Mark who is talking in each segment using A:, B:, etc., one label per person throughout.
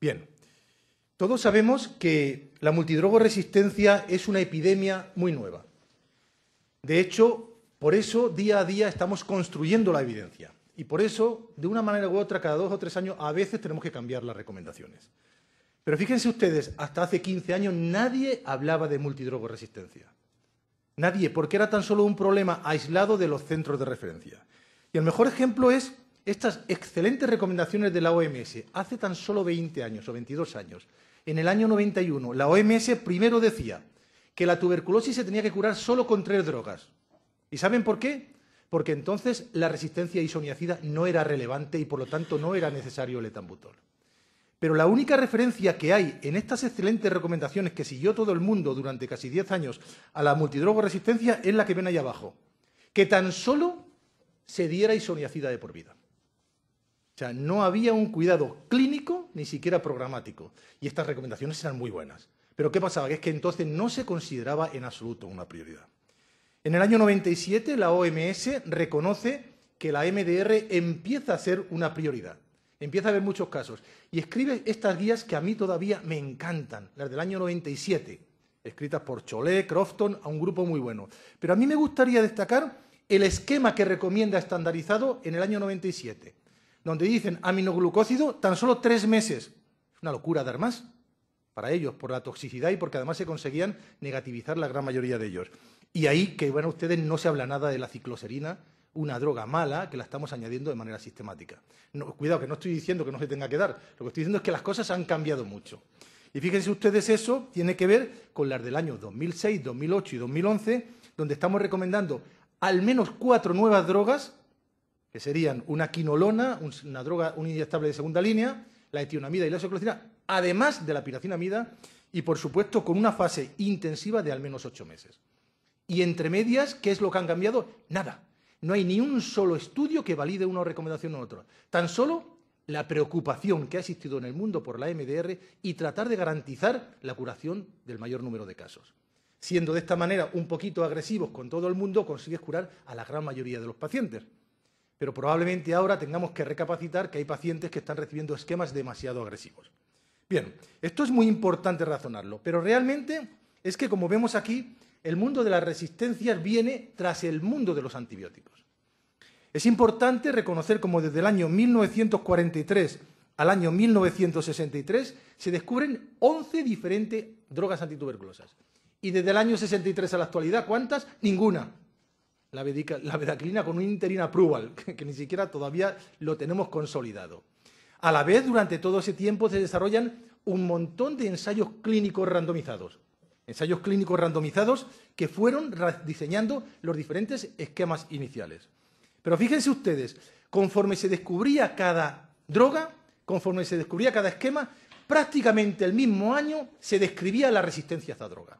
A: Bien, todos sabemos que la multidrogoresistencia es una epidemia muy nueva. De hecho, por eso día a día estamos construyendo la evidencia. Y por eso, de una manera u otra, cada dos o tres años, a veces tenemos que cambiar las recomendaciones. Pero fíjense ustedes, hasta hace 15 años nadie hablaba de resistencia. Nadie, porque era tan solo un problema aislado de los centros de referencia. Y el mejor ejemplo es estas excelentes recomendaciones de la OMS hace tan solo 20 años o 22 años. En el año 91, la OMS primero decía que la tuberculosis se tenía que curar solo con tres drogas. ¿Y saben por qué? Porque entonces la resistencia a isoniacida no era relevante y por lo tanto no era necesario el etambutol. Pero la única referencia que hay en estas excelentes recomendaciones que siguió todo el mundo durante casi 10 años a la resistencia es la que ven ahí abajo, que tan solo se diera isoniacida de por vida. O sea, no había un cuidado clínico ni siquiera programático. Y estas recomendaciones eran muy buenas. Pero ¿qué pasaba? Que es que entonces no se consideraba en absoluto una prioridad. En el año 97 la OMS reconoce que la MDR empieza a ser una prioridad. Empieza a haber muchos casos. Y escribe estas guías que a mí todavía me encantan, las del año 97, escritas por Cholet, Crofton, a un grupo muy bueno. Pero a mí me gustaría destacar el esquema que recomienda estandarizado en el año 97 donde dicen aminoglucócido tan solo tres meses. Una locura dar más para ellos, por la toxicidad y porque además se conseguían negativizar la gran mayoría de ellos. Y ahí que, bueno, ustedes no se habla nada de la cicloserina, una droga mala que la estamos añadiendo de manera sistemática. cuidado, que no estoy diciendo que no se tenga que dar, lo que estoy diciendo es que las cosas han cambiado mucho. Y fíjense ustedes, eso tiene que ver con las del año 2006, 2008 y 2011, donde estamos recomendando al menos cuatro nuevas drogas que serían una quinolona, una droga, un inyectable de segunda línea, la etionamida y la isoclorocina, además de la piracinamida, y por supuesto con una fase intensiva de al menos ocho meses. Y entre medias, ¿qué es lo que han cambiado? Nada. No hay ni un solo estudio que valide una recomendación u otra. Tan solo la preocupación que ha existido en el mundo por la MDR y tratar de garantizar la curación del mayor número de casos. Siendo de esta manera un poquito agresivos con todo el mundo, consigues curar a la gran mayoría de los pacientes. Pero probablemente ahora tengamos que recapacitar que hay pacientes que están recibiendo esquemas demasiado agresivos. Bien, esto es muy importante razonarlo, pero realmente es que, como vemos aquí, el mundo de las resistencias viene tras el mundo de los antibióticos. Es importante reconocer cómo desde el año 1943 al año 1963 se descubren 11 diferentes drogas antituberculosas. Y desde el año 63 a la actualidad, ¿cuántas? Ninguna la, con un interim approval, que, ni siquiera todavía lo tenemos consolidado. A la vez, durante todo ese tiempo se desarrollan un montón de ensayos clínicos randomizados. Ensayos clínicos randomizados que fueron diseñando los diferentes esquemas iniciales. Pero fíjense ustedes, conforme se descubría cada droga, conforme se descubría cada esquema, prácticamente el mismo año se describía la resistencia a esa droga.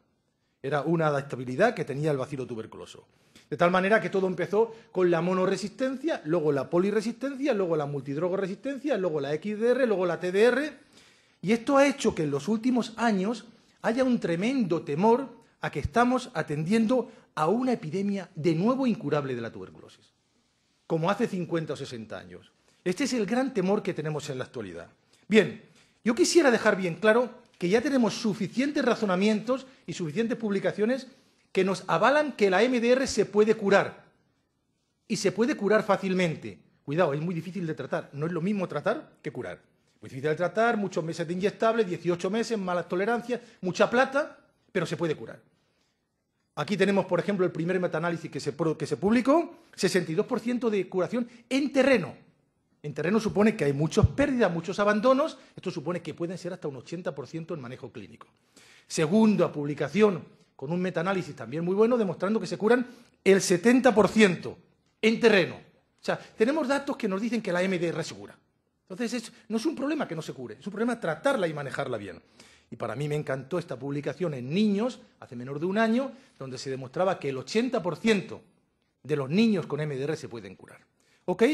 A: Era una adaptabilidad que tenía el vacilo tuberculoso. De tal manera que todo empezó con la monoresistencia, luego la poliresistencia, luego la multidrogoresistencia, luego la XDR, luego la TDR. Y esto ha hecho que en los últimos años haya un tremendo temor a que estamos atendiendo a una epidemia de nuevo incurable de la tuberculosis, como hace 50 o 60 años. Este es el gran temor que tenemos en la actualidad. Bien, yo quisiera dejar bien claro que ya tenemos suficientes razonamientos y suficientes publicaciones que nos avalan que la MDR se puede curar. Y se puede curar fácilmente. Cuidado, es muy difícil de tratar. No es lo mismo tratar que curar. Muy difícil de tratar, muchos meses de inyectables, 18 meses, malas tolerancias, mucha plata, pero se puede curar. Aquí tenemos, por ejemplo, el primer metaanálisis que se, que se publicó, 62% de curación en terreno. En terreno supone que hay muchas pérdidas, muchos abandonos. Esto supone que pueden ser hasta un 80% en manejo clínico. Segunda publicación, con un metaanálisis también muy bueno, demostrando que se curan el 70% en terreno. O sea, tenemos datos que nos dicen que la MDR se cura. Entonces, no es un problema que no se cure, es un problema tratarla y manejarla bien. Y para mí me encantó esta publicación en niños, hace menor de un año, donde se demostraba que el 80% de los niños con MDR se pueden curar. ¿Ok?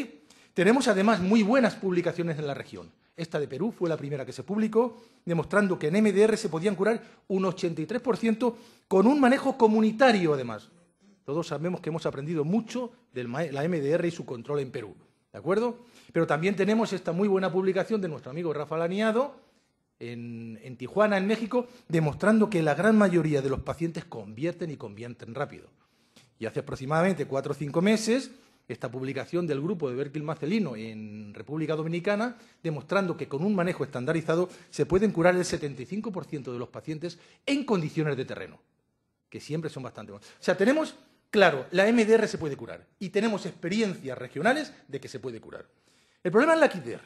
A: Tenemos además muy buenas publicaciones en la región. Esta de Perú fue la primera que se publicó, demostrando que en MDR se podían curar un 83% con un manejo comunitario, además. Todos sabemos que hemos aprendido mucho de la MDR y su control en Perú. ¿De acuerdo? Pero también tenemos esta muy buena publicación de nuestro amigo Rafa Laniado en, en Tijuana, en México, demostrando que la gran mayoría de los pacientes convierten y convierten rápido. Y hace aproximadamente cuatro o cinco meses esta publicación del grupo de Berkil Marcelino en República Dominicana, demostrando que con un manejo estandarizado se pueden curar el 75% de los pacientes en condiciones de terreno, que siempre son bastante buenas. O sea, tenemos, claro, la MDR se puede curar y tenemos experiencias regionales de que se puede curar. El problema es la XDR.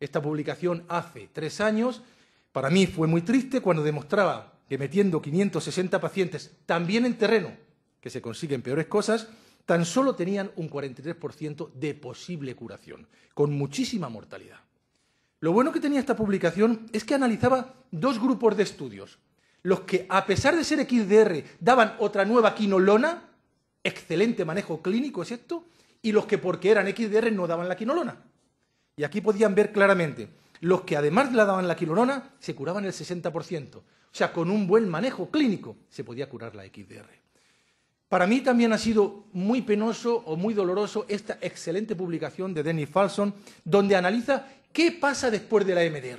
A: Esta publicación hace tres años, para mí fue muy triste cuando demostraba que metiendo 560 pacientes también en terreno, que se consiguen peores cosas, tan solo tenían un 43% de posible curación, con muchísima mortalidad. Lo bueno que tenía esta publicación es que analizaba dos grupos de estudios, los que a pesar de ser XDR daban otra nueva quinolona, excelente manejo clínico es esto, y los que porque eran XDR no daban la quinolona. Y aquí podían ver claramente, los que además la daban la quinolona se curaban el 60%, o sea, con un buen manejo clínico se podía curar la XDR. Para mí también ha sido muy penoso o muy doloroso esta excelente publicación de Denis Falson, donde analiza qué pasa después de la MDR.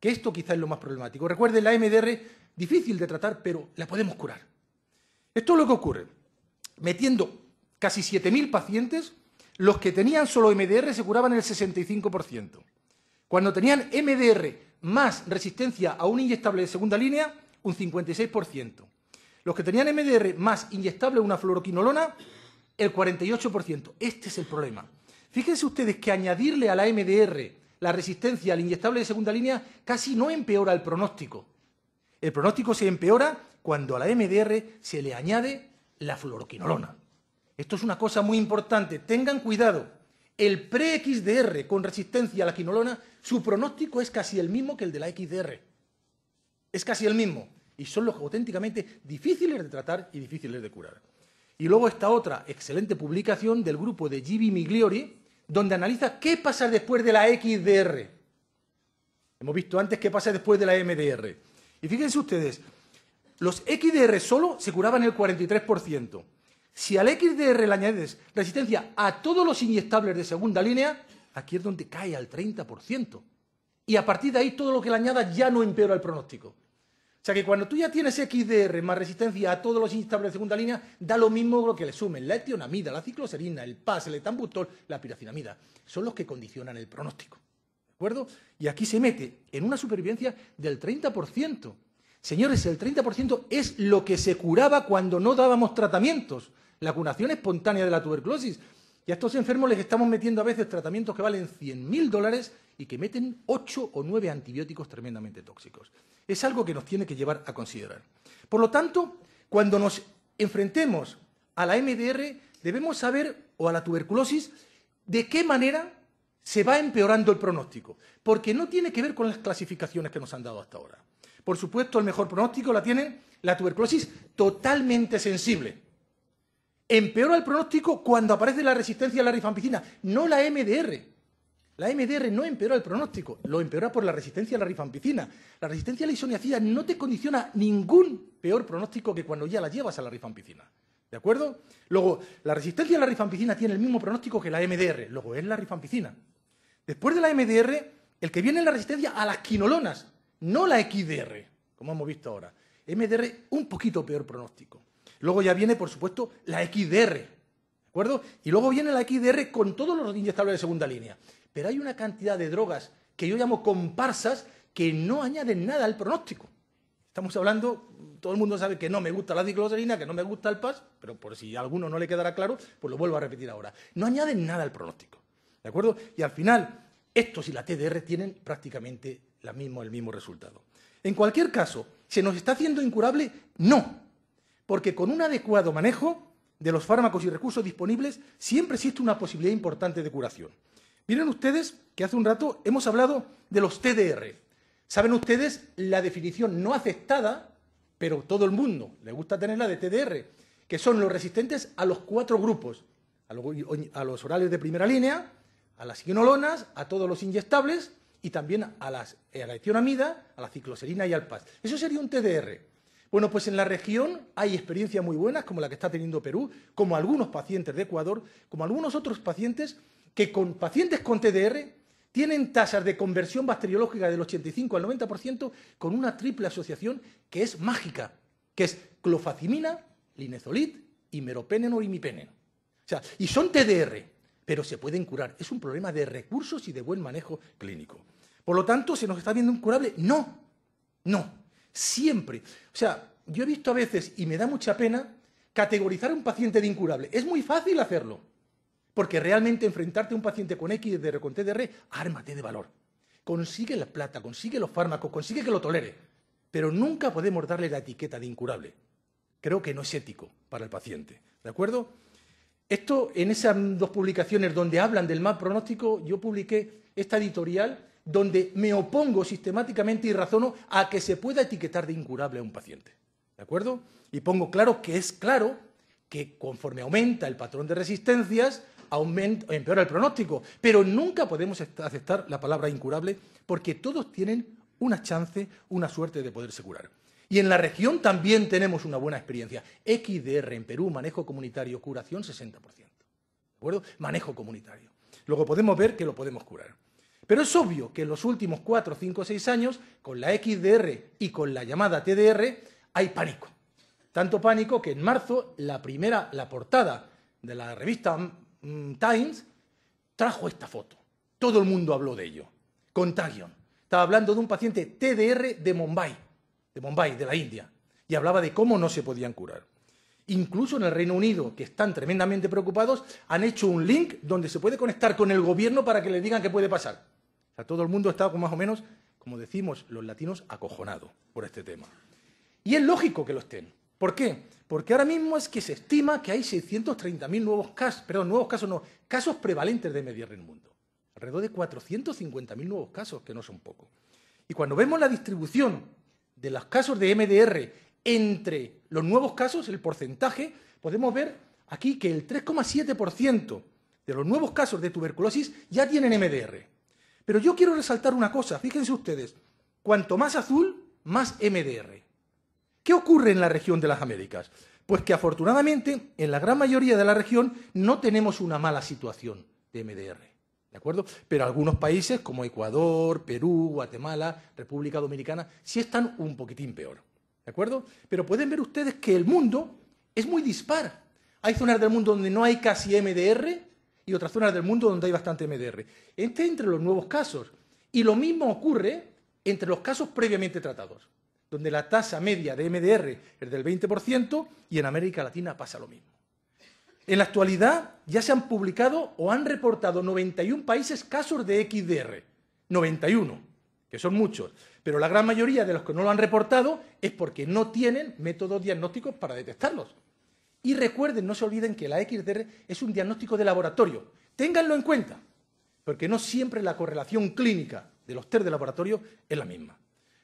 A: Que esto quizá es lo más problemático. Recuerden, la MDR, difícil de tratar, pero la podemos curar. Esto es lo que ocurre. Metiendo casi 7.000 pacientes, los que tenían solo MDR se curaban el 65%. Cuando tenían MDR más resistencia a un inyectable de segunda línea, un 56%. Los que tenían MDR más inyectable una fluoroquinolona, el 48%. Este es el problema. Fíjense ustedes que añadirle a la MDR la resistencia al inyectable de segunda línea casi no empeora el pronóstico. El pronóstico se empeora cuando a la MDR se le añade la fluoroquinolona. Esto es una cosa muy importante. Tengan cuidado. El pre-XDR con resistencia a la quinolona, su pronóstico es casi el mismo que el de la XDR. Es casi el mismo y son los auténticamente difíciles de tratar y difíciles de curar. Y luego está otra excelente publicación del grupo de Gibi Migliori, donde analiza qué pasa después de la XDR. Hemos visto antes qué pasa después de la MDR. Y fíjense ustedes, los XDR solo se curaban el 43%. Si al XDR le añades resistencia a todos los inyectables de segunda línea, aquí es donde cae al 30%. Y a partir de ahí todo lo que le añadas ya no empeora el pronóstico. O sea que cuando tú ya tienes XDR más resistencia a todos los instables de segunda línea, da lo mismo lo que le sumen la etionamida, la cicloserina, el PAS, el etambutol, la piracinamida. Son los que condicionan el pronóstico. ¿De acuerdo? Y aquí se mete en una supervivencia del 30%. Señores, el 30% es lo que se curaba cuando no dábamos tratamientos. La curación espontánea de la tuberculosis. Y a estos enfermos les estamos metiendo a veces tratamientos que valen 100.000 dólares y que meten ocho o nueve antibióticos tremendamente tóxicos. Es algo que nos tiene que llevar a considerar. Por lo tanto, cuando nos enfrentemos a la MDR, debemos saber, o a la tuberculosis, de qué manera se va empeorando el pronóstico, porque no tiene que ver con las clasificaciones que nos han dado hasta ahora. Por supuesto, el mejor pronóstico la tiene la tuberculosis totalmente sensible. Empeora el pronóstico cuando aparece la resistencia a la rifampicina, no la MDR. La MDR no empeora el pronóstico, lo empeora por la resistencia a la rifampicina. La resistencia a la isoniacida no te condiciona ningún peor pronóstico que cuando ya la llevas a la rifampicina. ¿De acuerdo? Luego, la resistencia a la rifampicina tiene el mismo pronóstico que la MDR. Luego, es la rifampicina. Después de la MDR, el que viene es la resistencia a las quinolonas, no la XDR, como hemos visto ahora. MDR, un poquito peor pronóstico. Luego ya viene, por supuesto, la XDR. ¿De acuerdo? Y luego viene la XDR con todos los inyectables de segunda línea. Pero hay una cantidad de drogas que yo llamo comparsas que no añaden nada al pronóstico. Estamos hablando, todo el mundo sabe que no me gusta la cicloserina, que no me gusta el PAS, pero por si a alguno no le quedará claro, pues lo vuelvo a repetir ahora. No añaden nada al pronóstico. ¿De acuerdo? Y al final, estos y la TDR tienen prácticamente el mismo resultado. En cualquier caso, ¿se nos está haciendo incurable? No, porque con un adecuado manejo de los fármacos y recursos disponibles siempre existe una posibilidad importante de curación. Miren ustedes que hace un rato hemos hablado de los TDR. ¿Saben ustedes la definición no aceptada, pero todo el mundo le gusta tenerla de TDR, que son los resistentes a los cuatro grupos, a los, orales de primera línea, a las quinolonas, a todos los inyectables y también a, eh, la etionamida, a la cicloserina y al PAS. Eso sería un TDR. Bueno, pues en la región hay experiencias muy buenas, como la que está teniendo Perú, como algunos pacientes de Ecuador, como algunos otros pacientes que con pacientes con TDR tienen tasas de conversión bacteriológica del 85 al 90% con una triple asociación que es mágica, que es clofacimina, linezolid y meropenen o O sea, y son TDR, pero se pueden curar. Es un problema de recursos y de buen manejo clínico. Por lo tanto, ¿se nos está viendo incurable? No, no, siempre. O sea, yo he visto a veces, y me da mucha pena, categorizar a un paciente de incurable. Es muy fácil hacerlo. Porque realmente enfrentarte a un paciente con de y con TDR, ármate de valor. Consigue la plata, consigue los fármacos, consigue que lo tolere. Pero nunca podemos darle la etiqueta de incurable. Creo que no es ético para el paciente. ¿De acuerdo? Esto, en esas dos publicaciones donde hablan del mal pronóstico, yo publiqué esta editorial donde me opongo sistemáticamente y razono a que se pueda etiquetar de incurable a un paciente. ¿De acuerdo? Y pongo claro que es claro que conforme aumenta el patrón de resistencias, aumenta, empeora el pronóstico, pero nunca podemos aceptar la palabra incurable porque todos tienen una chance, una suerte de poderse curar. Y en la región también tenemos una buena experiencia. XDR en Perú, manejo comunitario, curación 60%. ¿De acuerdo? Manejo comunitario. Luego podemos ver que lo podemos curar. Pero es obvio que en los últimos 4, 5, 6 años, con la XDR y con la llamada TDR, hay pánico. Tanto pánico que en marzo la primera, la portada de la revista Mm, Times trajo esta foto. Todo el mundo habló de ello. Contagion. Estaba hablando de un paciente TDR de Mumbai, de Mumbai, de la India, y hablaba de cómo no se podían curar. Incluso en el Reino Unido, que están tremendamente preocupados, han hecho un link donde se puede conectar con el gobierno para que le digan qué puede pasar. O sea, todo el mundo está más o menos, como decimos los latinos, acojonado por este tema. Y es lógico que lo estén. ¿Por qué? Porque ahora mismo es que se estima que hay 630.000 nuevos casos, perdón, nuevos casos no, casos prevalentes de MDR en el mundo. Alrededor de 450.000 nuevos casos, que no son pocos. Y cuando vemos la distribución de los casos de MDR entre los nuevos casos, el porcentaje, podemos ver aquí que el 3,7% de los nuevos casos de tuberculosis ya tienen MDR. Pero yo quiero resaltar una cosa, fíjense ustedes, cuanto más azul, más MDR. ¿Qué ocurre en la región de las Américas? Pues que afortunadamente en la gran mayoría de la región no tenemos una mala situación de MDR. ¿De acuerdo? Pero algunos países como Ecuador, Perú, Guatemala, República Dominicana, sí están un poquitín peor. ¿De acuerdo? Pero pueden ver ustedes que el mundo es muy dispar. Hay zonas del mundo donde no hay casi MDR y otras zonas del mundo donde hay bastante MDR. Este entre los nuevos casos. Y lo mismo ocurre entre los casos previamente tratados donde la tasa media de MDR es del 20% y en América Latina pasa lo mismo. En la actualidad ya se han publicado o han reportado 91 países casos de XDR. 91, que son muchos. Pero la gran mayoría de los que no lo han reportado es porque no tienen métodos diagnósticos para detectarlos. Y recuerden, no se olviden que la XDR es un diagnóstico de laboratorio. Ténganlo en cuenta, porque no siempre la correlación clínica de los test de laboratorio es la misma.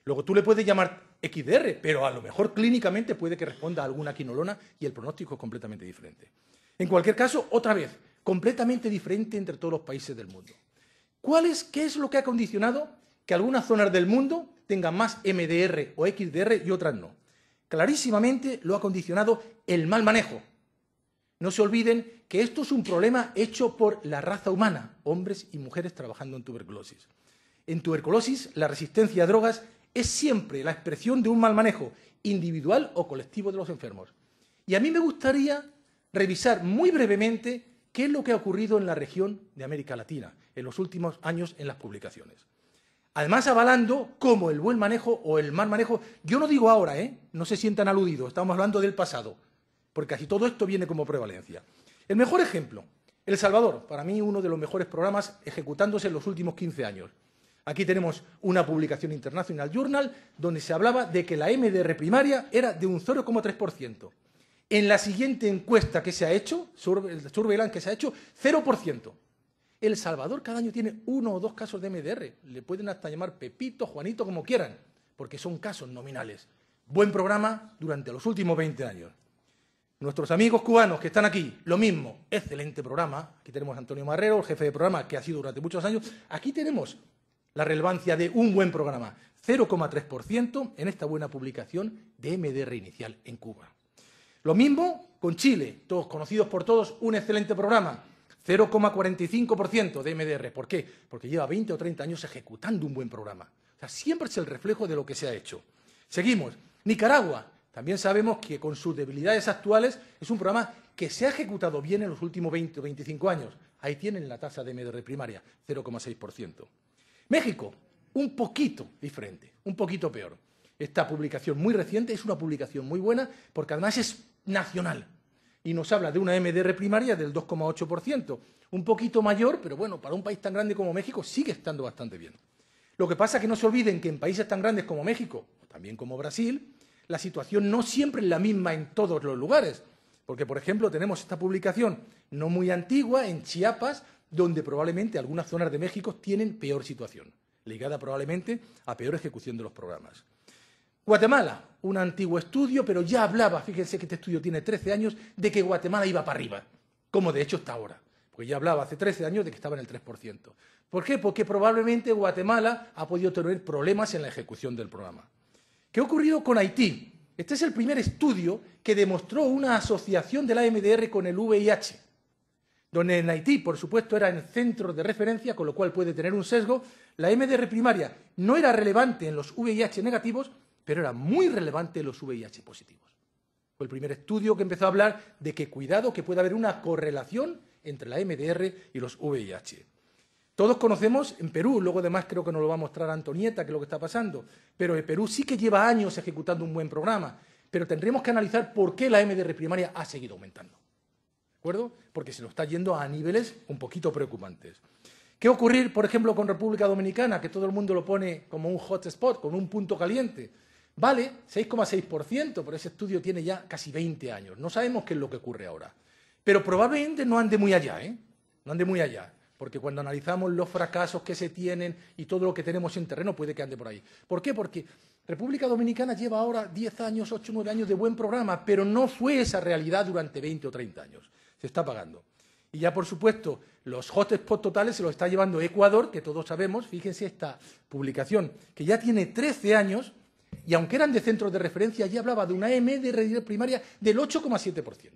A: Luego tú le puedes llamar XDR, pero a lo mejor clínicamente puede que responda a alguna quinolona y el pronóstico es completamente diferente. En cualquier caso, otra vez, completamente diferente entre todos los países del mundo. ¿Qué es lo que ha condicionado que algunas zonas del mundo tengan más MDR o XDR y otras no? Clarísimamente lo ha condicionado el mal manejo. No se olviden que esto es un problema hecho por la raza humana, hombres y mujeres trabajando en tuberculosis. En tuberculosis, la resistencia a drogas es siempre la expresión de un mal manejo individual o colectivo de los enfermos. Y a mí me gustaría revisar muy brevemente qué es lo que ha ocurrido en la región de América Latina en los últimos años en las publicaciones. Además, avalando cómo el buen manejo o el mal manejo, yo no digo ahora, ¿eh? no se sientan aludidos, estamos hablando del pasado, porque casi todo esto viene como prevalencia. El mejor ejemplo, El Salvador, para mí uno de los mejores programas ejecutándose en los últimos 15 años. Aquí tenemos una publicación International Journal donde se hablaba de que la MDR primaria era de un 0,3%. En la siguiente encuesta que se ha hecho, el surveillance que se ha hecho, 0%. El Salvador cada año tiene uno o dos casos de MDR. Le pueden hasta llamar Pepito, Juanito, como quieran, porque son casos nominales. Buen programa durante los últimos 20 años. Nuestros amigos cubanos que están aquí, lo mismo, excelente programa. Aquí tenemos a Antonio Marrero, el jefe de programa que ha sido durante muchos años. Aquí tenemos la relevancia de un buen programa, 0,3% en esta buena publicación de MDR inicial en Cuba. Lo mismo con Chile, todos conocidos por todos, un excelente programa, 0,45% de MDR. ¿Por qué? Porque lleva 20 o 30 años ejecutando un buen programa. O sea, siempre es el reflejo de lo que se ha hecho. Seguimos. Nicaragua. También sabemos que con sus debilidades actuales es un programa que se ha ejecutado bien en los últimos 20 o 25 años. Ahí tienen la tasa de MDR primaria, 0,6%. México, un poquito diferente, un poquito peor. Esta publicación muy reciente es una publicación muy buena porque además es nacional y nos habla de una MDR primaria del 2,8%, un poquito mayor, pero bueno, para un país tan grande como México sigue estando bastante bien. Lo que pasa es que no se olviden que en países tan grandes como México, o también como Brasil, la situación no siempre es la misma en todos los lugares. Porque, por ejemplo, tenemos esta publicación no muy antigua en Chiapas, donde probablemente algunas zonas de México tienen peor situación, ligada probablemente a peor ejecución de los programas. Guatemala, un antiguo estudio, pero ya hablaba, fíjense que este estudio tiene 13 años, de que Guatemala iba para arriba, como de hecho está ahora. Porque ya hablaba hace 13 años de que estaba en el 3%. ¿Por qué? Porque probablemente Guatemala ha podido tener problemas en la ejecución del programa. ¿Qué ha ocurrido con Haití? Este es el primer estudio que demostró una asociación de la MDR con el VIH donde en Haití, por supuesto, era el centro de referencia, con lo cual puede tener un sesgo, la MDR primaria no era relevante en los VIH negativos, pero era muy relevante en los VIH positivos. Fue el primer estudio que empezó a hablar de que cuidado, que puede haber una correlación entre la MDR y los VIH. Todos conocemos en Perú, luego además creo que nos lo va a mostrar Antonieta, que es lo que está pasando, pero en Perú sí que lleva años ejecutando un buen programa, pero tendremos que analizar por qué la MDR primaria ha seguido aumentando acuerdo? Porque se nos está yendo a niveles un poquito preocupantes. ¿Qué ocurrir, por ejemplo, con República Dominicana, que todo el mundo lo pone como un hotspot, como un punto caliente? Vale, 6,6%, pero ese estudio tiene ya casi 20 años. No sabemos qué es lo que ocurre ahora. Pero probablemente no ande muy allá, ¿eh? No ande muy allá. Porque cuando analizamos los fracasos que se tienen y todo lo que tenemos en terreno, puede que ande por ahí. ¿Por qué? Porque República Dominicana lleva ahora 10 años, 8, 9 años de buen programa, pero no fue esa realidad durante 20 o 30 años se está pagando. Y ya, por supuesto, los hotspots totales se los está llevando Ecuador, que todos sabemos, fíjense esta publicación, que ya tiene 13 años y aunque eran de centros de referencia, ya hablaba de una M de red primaria del 8,7%.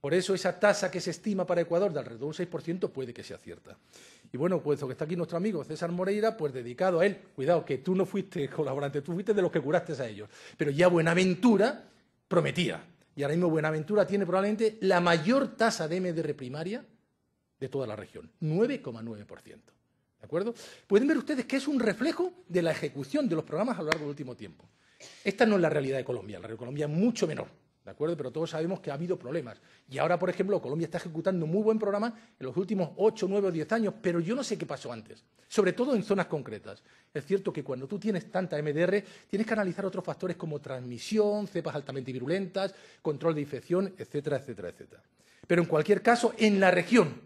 A: Por eso esa tasa que se estima para Ecuador de alrededor del 6% puede que sea cierta. Y bueno, pues lo que está aquí nuestro amigo César Moreira, pues dedicado a él, cuidado, que tú no fuiste colaborante, tú fuiste de los que curaste a ellos. Pero ya Buenaventura prometía y ahora mismo Buenaventura tiene probablemente la mayor tasa de MDR primaria de toda la región, 9,9%. ¿De acuerdo? Pueden ver ustedes que es un reflejo de la ejecución de los programas a lo largo del último tiempo. Esta no es la realidad de Colombia, la realidad de Colombia es mucho menor. ¿De acuerdo? Pero todos sabemos que ha habido problemas. Y ahora, por ejemplo, Colombia está ejecutando un muy buen programa en los últimos 8, 9 o 10 años, pero yo no sé qué pasó antes, sobre todo en zonas concretas. Es cierto que cuando tú tienes tanta MDR, tienes que analizar otros factores como transmisión, cepas altamente virulentas, control de infección, etcétera, etcétera, etcétera. Pero en cualquier caso, en la región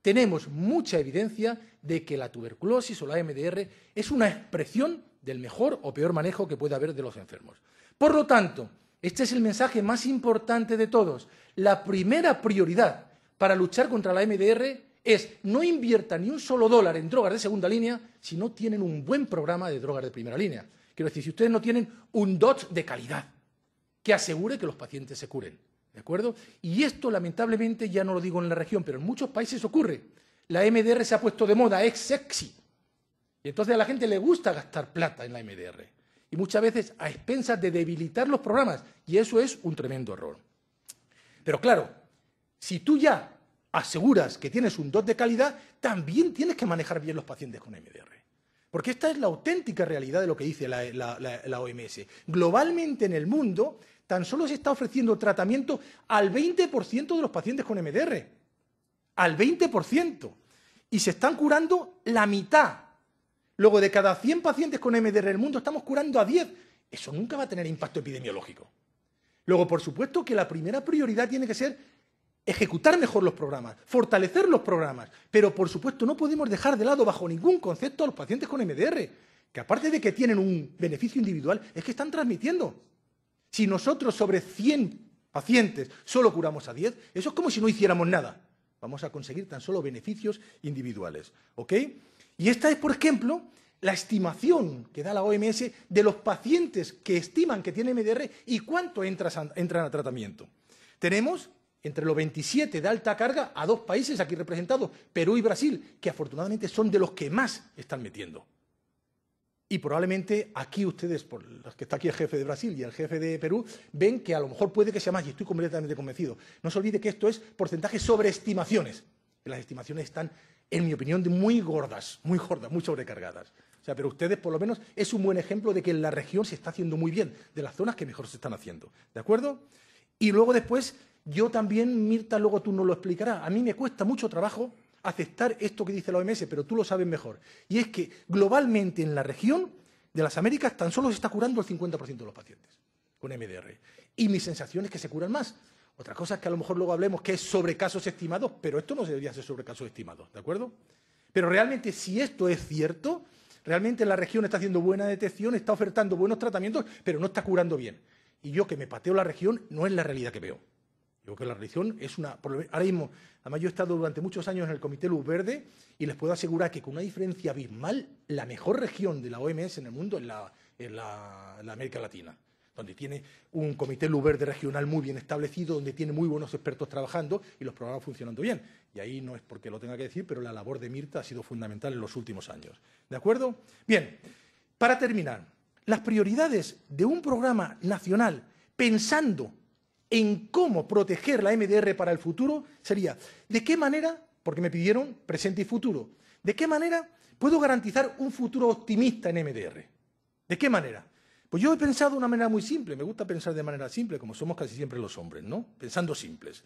A: tenemos mucha evidencia de que la tuberculosis o la MDR es una expresión del mejor o peor manejo que puede haber de los enfermos. Por lo tanto, este es el mensaje más importante de todos. La primera prioridad para luchar contra la MDR es no invierta ni un solo dólar en drogas de segunda línea si no tienen un buen programa de drogas de primera línea. Quiero decir, si ustedes no tienen un DOT de calidad que asegure que los pacientes se curen. ¿De acuerdo? Y esto, lamentablemente, ya no lo digo en la región, pero en muchos países ocurre. La MDR se ha puesto de moda, es sexy. Y entonces a la gente le gusta gastar plata en la MDR y muchas veces a expensas de debilitar los programas. Y eso es un tremendo error. Pero claro, si tú ya aseguras que tienes un dot de calidad, también tienes que manejar bien los pacientes con MDR. Porque esta es la auténtica realidad de lo que dice la, OMS. Globalmente en el mundo, tan solo se está ofreciendo tratamiento al 20% de los pacientes con MDR. Al 20%. Y se están curando la mitad Luego, de cada 100 pacientes con MDR en el mundo, estamos curando a 10. Eso nunca va a tener impacto epidemiológico. Luego, por supuesto que la primera prioridad tiene que ser ejecutar mejor los programas, fortalecer los programas, pero por supuesto no podemos dejar de lado bajo ningún concepto a los pacientes con MDR, que aparte de que tienen un beneficio individual, es que están transmitiendo. Si nosotros sobre 100 pacientes solo curamos a 10, eso es como si no hiciéramos nada. Vamos a conseguir tan solo beneficios individuales. ¿Ok? Y esta es, por ejemplo, la estimación que da la OMS de los pacientes que estiman que tienen MDR y cuánto entran, a tratamiento. Tenemos entre los 27 de alta carga a dos países aquí representados, Perú y Brasil, que afortunadamente son de los que más están metiendo. Y probablemente aquí ustedes, por los que está aquí el jefe de Brasil y el jefe de Perú, ven que a lo mejor puede que sea más, y estoy completamente convencido. No se olvide que esto es porcentaje sobre estimaciones. Las estimaciones están en mi opinión, muy gordas, muy gordas, muy sobrecargadas. O sea, pero ustedes, por lo menos, es un buen ejemplo de que en la región se está haciendo muy bien, de las zonas que mejor se están haciendo. ¿De acuerdo? Y luego después, yo también, Mirta, luego tú nos lo explicarás. A mí me cuesta mucho trabajo aceptar esto que dice la OMS, pero tú lo sabes mejor. Y es que globalmente en la región de las Américas tan solo se está curando el 50% de los pacientes con MDR. Y mi sensación es que se curan más. Otra cosa es que a lo mejor luego hablemos que es sobre casos estimados, pero esto no debería ser sobre casos estimados, ¿de acuerdo? Pero realmente si esto es cierto, realmente la región está haciendo buena detección, está ofertando buenos tratamientos, pero no está curando bien. Y yo que me pateo la región no es la realidad que veo. Yo creo que la región es una... Ahora mismo, además yo he estado durante muchos años en el Comité Luz Verde y les puedo asegurar que con una diferencia abismal, la mejor región de la OMS en el mundo es la América Latina donde tiene un comité Luverde regional muy bien establecido, donde tiene muy buenos expertos trabajando y los programas funcionando bien. Y ahí no es porque lo tenga que decir, pero la labor de Mirta ha sido fundamental en los últimos años. ¿De acuerdo? Bien, para terminar, las prioridades de un programa nacional pensando en cómo proteger la MDR para el futuro sería, ¿de qué manera, porque me pidieron presente y futuro, ¿de qué manera puedo garantizar un futuro optimista en MDR? ¿De qué manera? Pues yo he pensado de una manera muy simple, me gusta pensar de manera simple, como somos casi siempre los hombres, ¿no? Pensando simples.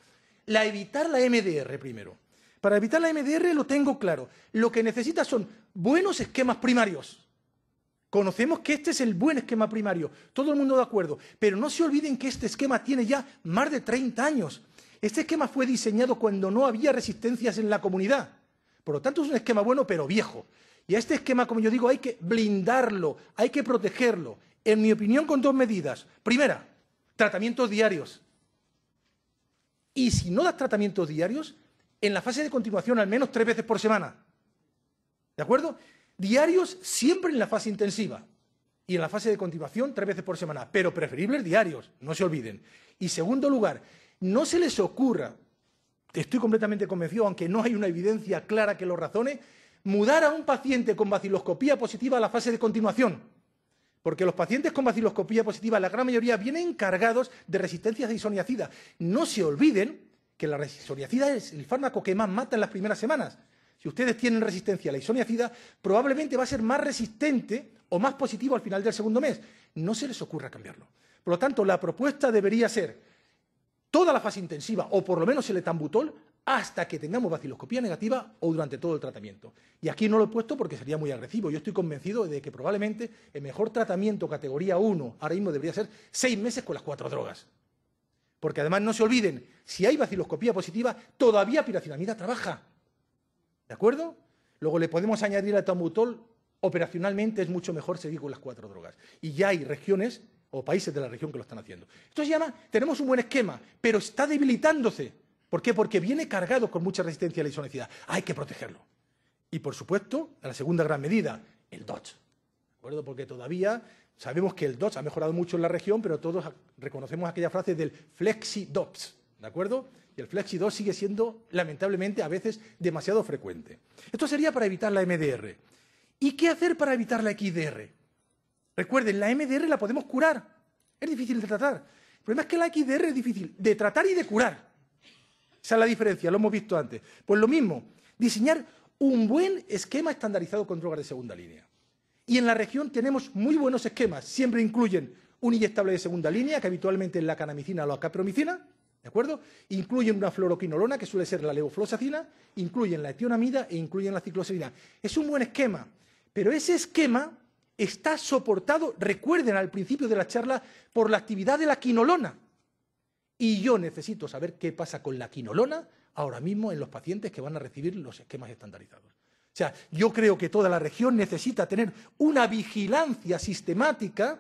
A: La evitar la MDR primero. Para evitar la MDR lo tengo claro. Lo que necesita son buenos esquemas primarios. Conocemos que este es el buen esquema primario, todo el mundo de acuerdo, pero no se olviden que este esquema tiene ya más de 30 años. Este esquema fue diseñado cuando no había resistencias en la comunidad. Por lo tanto, es un esquema bueno, pero viejo. Y a este esquema, como yo digo, hay que blindarlo, hay que protegerlo en mi opinión, con dos medidas. Primera, tratamientos diarios. Y si no das tratamientos diarios, en la fase de continuación al menos tres veces por semana. ¿De acuerdo? Diarios siempre en la fase intensiva y en la fase de continuación tres veces por semana, pero preferibles diarios, no se olviden. Y segundo lugar, no se les ocurra, estoy completamente convencido, aunque no hay una evidencia clara que lo razone, mudar a un paciente con vaciloscopía positiva a la fase de continuación. Porque los pacientes con baciloscopía positiva, la gran mayoría, vienen cargados de resistencias a isoniacida. No se olviden que la isoniacida es el fármaco que más mata en las primeras semanas. Si ustedes tienen resistencia a la isoniacida, probablemente va a ser más resistente o más positivo al final del segundo mes. No se les ocurra cambiarlo. Por lo tanto, la propuesta debería ser toda la fase intensiva, o por lo menos el etambutol, hasta que tengamos baciloscopía negativa o durante todo el tratamiento. Y aquí no lo he puesto porque sería muy agresivo. Yo estoy convencido de que probablemente el mejor tratamiento categoría 1 ahora mismo debería ser seis meses con las cuatro drogas. Porque además no se olviden, si hay baciloscopía positiva, todavía piracinamida trabaja. ¿De acuerdo? Luego le podemos añadir a Tamutol, Operacionalmente es mucho mejor seguir con las cuatro drogas. Y ya hay regiones o países de la región que lo están haciendo. Esto se llama, tenemos un buen esquema, pero está debilitándose. ¿Por qué? Porque viene cargado con mucha resistencia a la isonicidad. Hay que protegerlo. Y, por supuesto, la segunda gran medida, el DOTS. ¿De acuerdo? Porque todavía sabemos que el DOTS ha mejorado mucho en la región, pero todos reconocemos aquella frase del flexi DOTS. ¿De acuerdo? Y el flexi DOT sigue siendo, lamentablemente, a veces demasiado frecuente. Esto sería para evitar la MDR. ¿Y qué hacer para evitar la XDR? Recuerden, la MDR la podemos curar. Es difícil de tratar. El problema es que la XDR es difícil de tratar y de curar. Esa es la diferencia, lo hemos visto antes. Pues lo mismo, diseñar un buen esquema estandarizado con drogas de segunda línea. Y en la región tenemos muy buenos esquemas, siempre incluyen un inyectable de segunda línea, que habitualmente es la canamicina o la capromicina, ¿de acuerdo? Incluyen una fluoroquinolona, que suele ser la leoflosacina, incluyen la etionamida e incluyen la cicloserina. Es un buen esquema, pero ese esquema está soportado, recuerden al principio de la charla, por la actividad de la quinolona. Y yo necesito saber qué pasa con la quinolona ahora mismo en los pacientes que van a recibir los esquemas estandarizados. O sea, yo creo que toda la región necesita tener una vigilancia sistemática,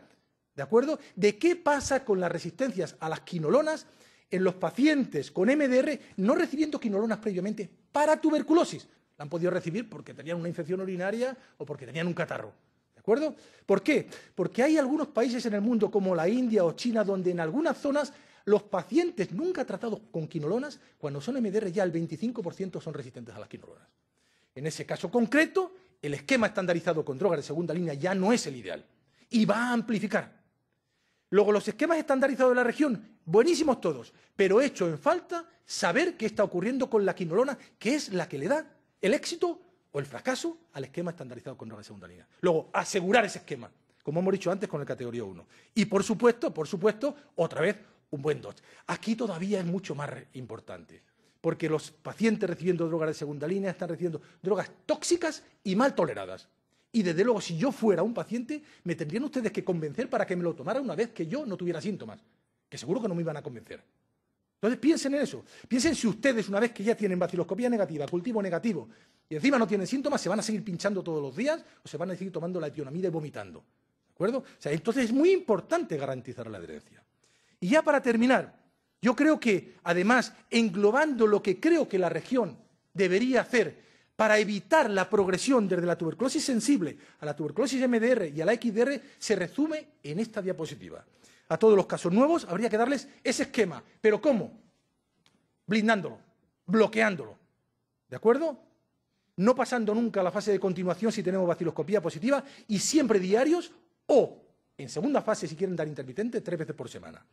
A: ¿de acuerdo?, de qué pasa con las resistencias a las quinolonas en los pacientes con MDR no recibiendo quinolonas previamente para tuberculosis. La han podido recibir porque tenían una infección urinaria o porque tenían un catarro. ¿De acuerdo? ¿Por qué? Porque hay algunos países en el mundo como la India o China donde en algunas zonas los pacientes nunca tratados con quinolonas, cuando son MDR ya el 25% son resistentes a las quinolonas. En ese caso concreto, el esquema estandarizado con drogas de segunda línea ya no es el ideal y va a amplificar. Luego, los esquemas estandarizados de la región, buenísimos todos, pero hecho en falta saber qué está ocurriendo con la quinolona, que es la que le da el éxito o el fracaso al esquema estandarizado con drogas de segunda línea. Luego, asegurar ese esquema, como hemos dicho antes con el categoría 1. Y por supuesto, por supuesto, otra vez, un buen dos. Aquí todavía es mucho más importante, porque los pacientes recibiendo drogas de segunda línea están recibiendo drogas tóxicas y mal toleradas. Y desde luego, si yo fuera un paciente, me tendrían ustedes que convencer para que me lo tomara una vez que yo no tuviera síntomas, que seguro que no me iban a convencer. Entonces piensen en eso. Piensen si ustedes, una vez que ya tienen vaciloscopía negativa, cultivo negativo, y encima no tienen síntomas, se van a seguir pinchando todos los días o se van a seguir tomando la etionamida y vomitando. ¿De acuerdo? O sea, entonces es muy importante garantizar la adherencia. Y ya para terminar, yo creo que además, englobando lo que creo que la región debería hacer para evitar la progresión desde la tuberculosis sensible a la tuberculosis MDR y a la XDR, se resume en esta diapositiva. A todos los casos nuevos habría que darles ese esquema. ¿Pero cómo? Blindándolo, bloqueándolo. ¿De acuerdo? No pasando nunca a la fase de continuación si tenemos vaciloscopía positiva y siempre diarios o en segunda fase, si quieren dar intermitente, tres veces por semana.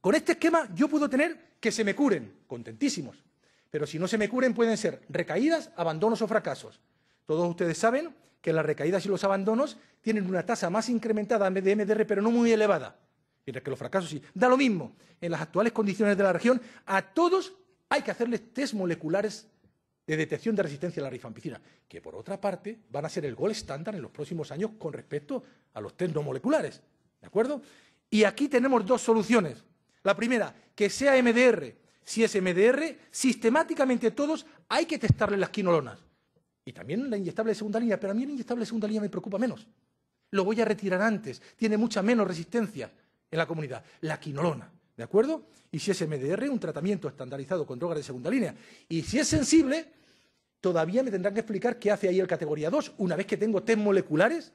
A: Con este esquema yo puedo tener que se me curen, contentísimos. Pero si no se me curen pueden ser recaídas, abandonos o fracasos. Todos ustedes saben que las recaídas y los abandonos tienen una tasa más incrementada de MDR, pero no muy elevada. Mientras que los fracasos sí. Da lo mismo. En las actuales condiciones de la región, a todos hay que hacerles test moleculares de detección de resistencia a la rifampicina, que por otra parte van a ser el gol estándar en los próximos años con respecto a los test no moleculares. ¿De acuerdo? Y aquí tenemos dos soluciones. La primera, que sea MDR. Si es MDR, sistemáticamente todos hay que testarle las quinolonas. Y también la inyectable de segunda línea, pero a mí la inyectable de segunda línea me preocupa menos. Lo voy a retirar antes, tiene mucha menos resistencia en la comunidad. La quinolona. ¿De acuerdo? Y si es MDR, un tratamiento estandarizado con drogas de segunda línea. Y si es sensible, todavía me tendrán que explicar qué hace ahí el categoría 2, una vez que tengo test moleculares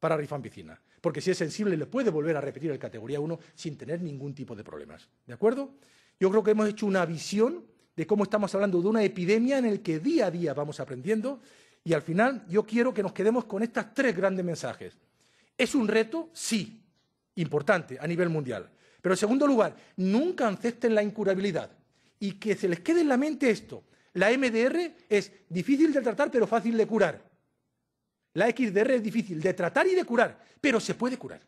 A: para rifampicina. Porque si es sensible, le puede volver a repetir el categoría 1 sin tener ningún tipo de problemas. ¿De acuerdo? Yo creo que hemos hecho una visión de cómo estamos hablando de una epidemia en el que día a día vamos aprendiendo. Y al final, yo quiero que nos quedemos con estas tres grandes mensajes. ¿Es un reto? Sí, importante, a nivel mundial. Pero en segundo lugar, nunca acepten la incurabilidad y que se les quede en la mente esto. La MDR es difícil de tratar pero fácil de curar. La XDR es difícil de tratar y de curar, pero se puede curar.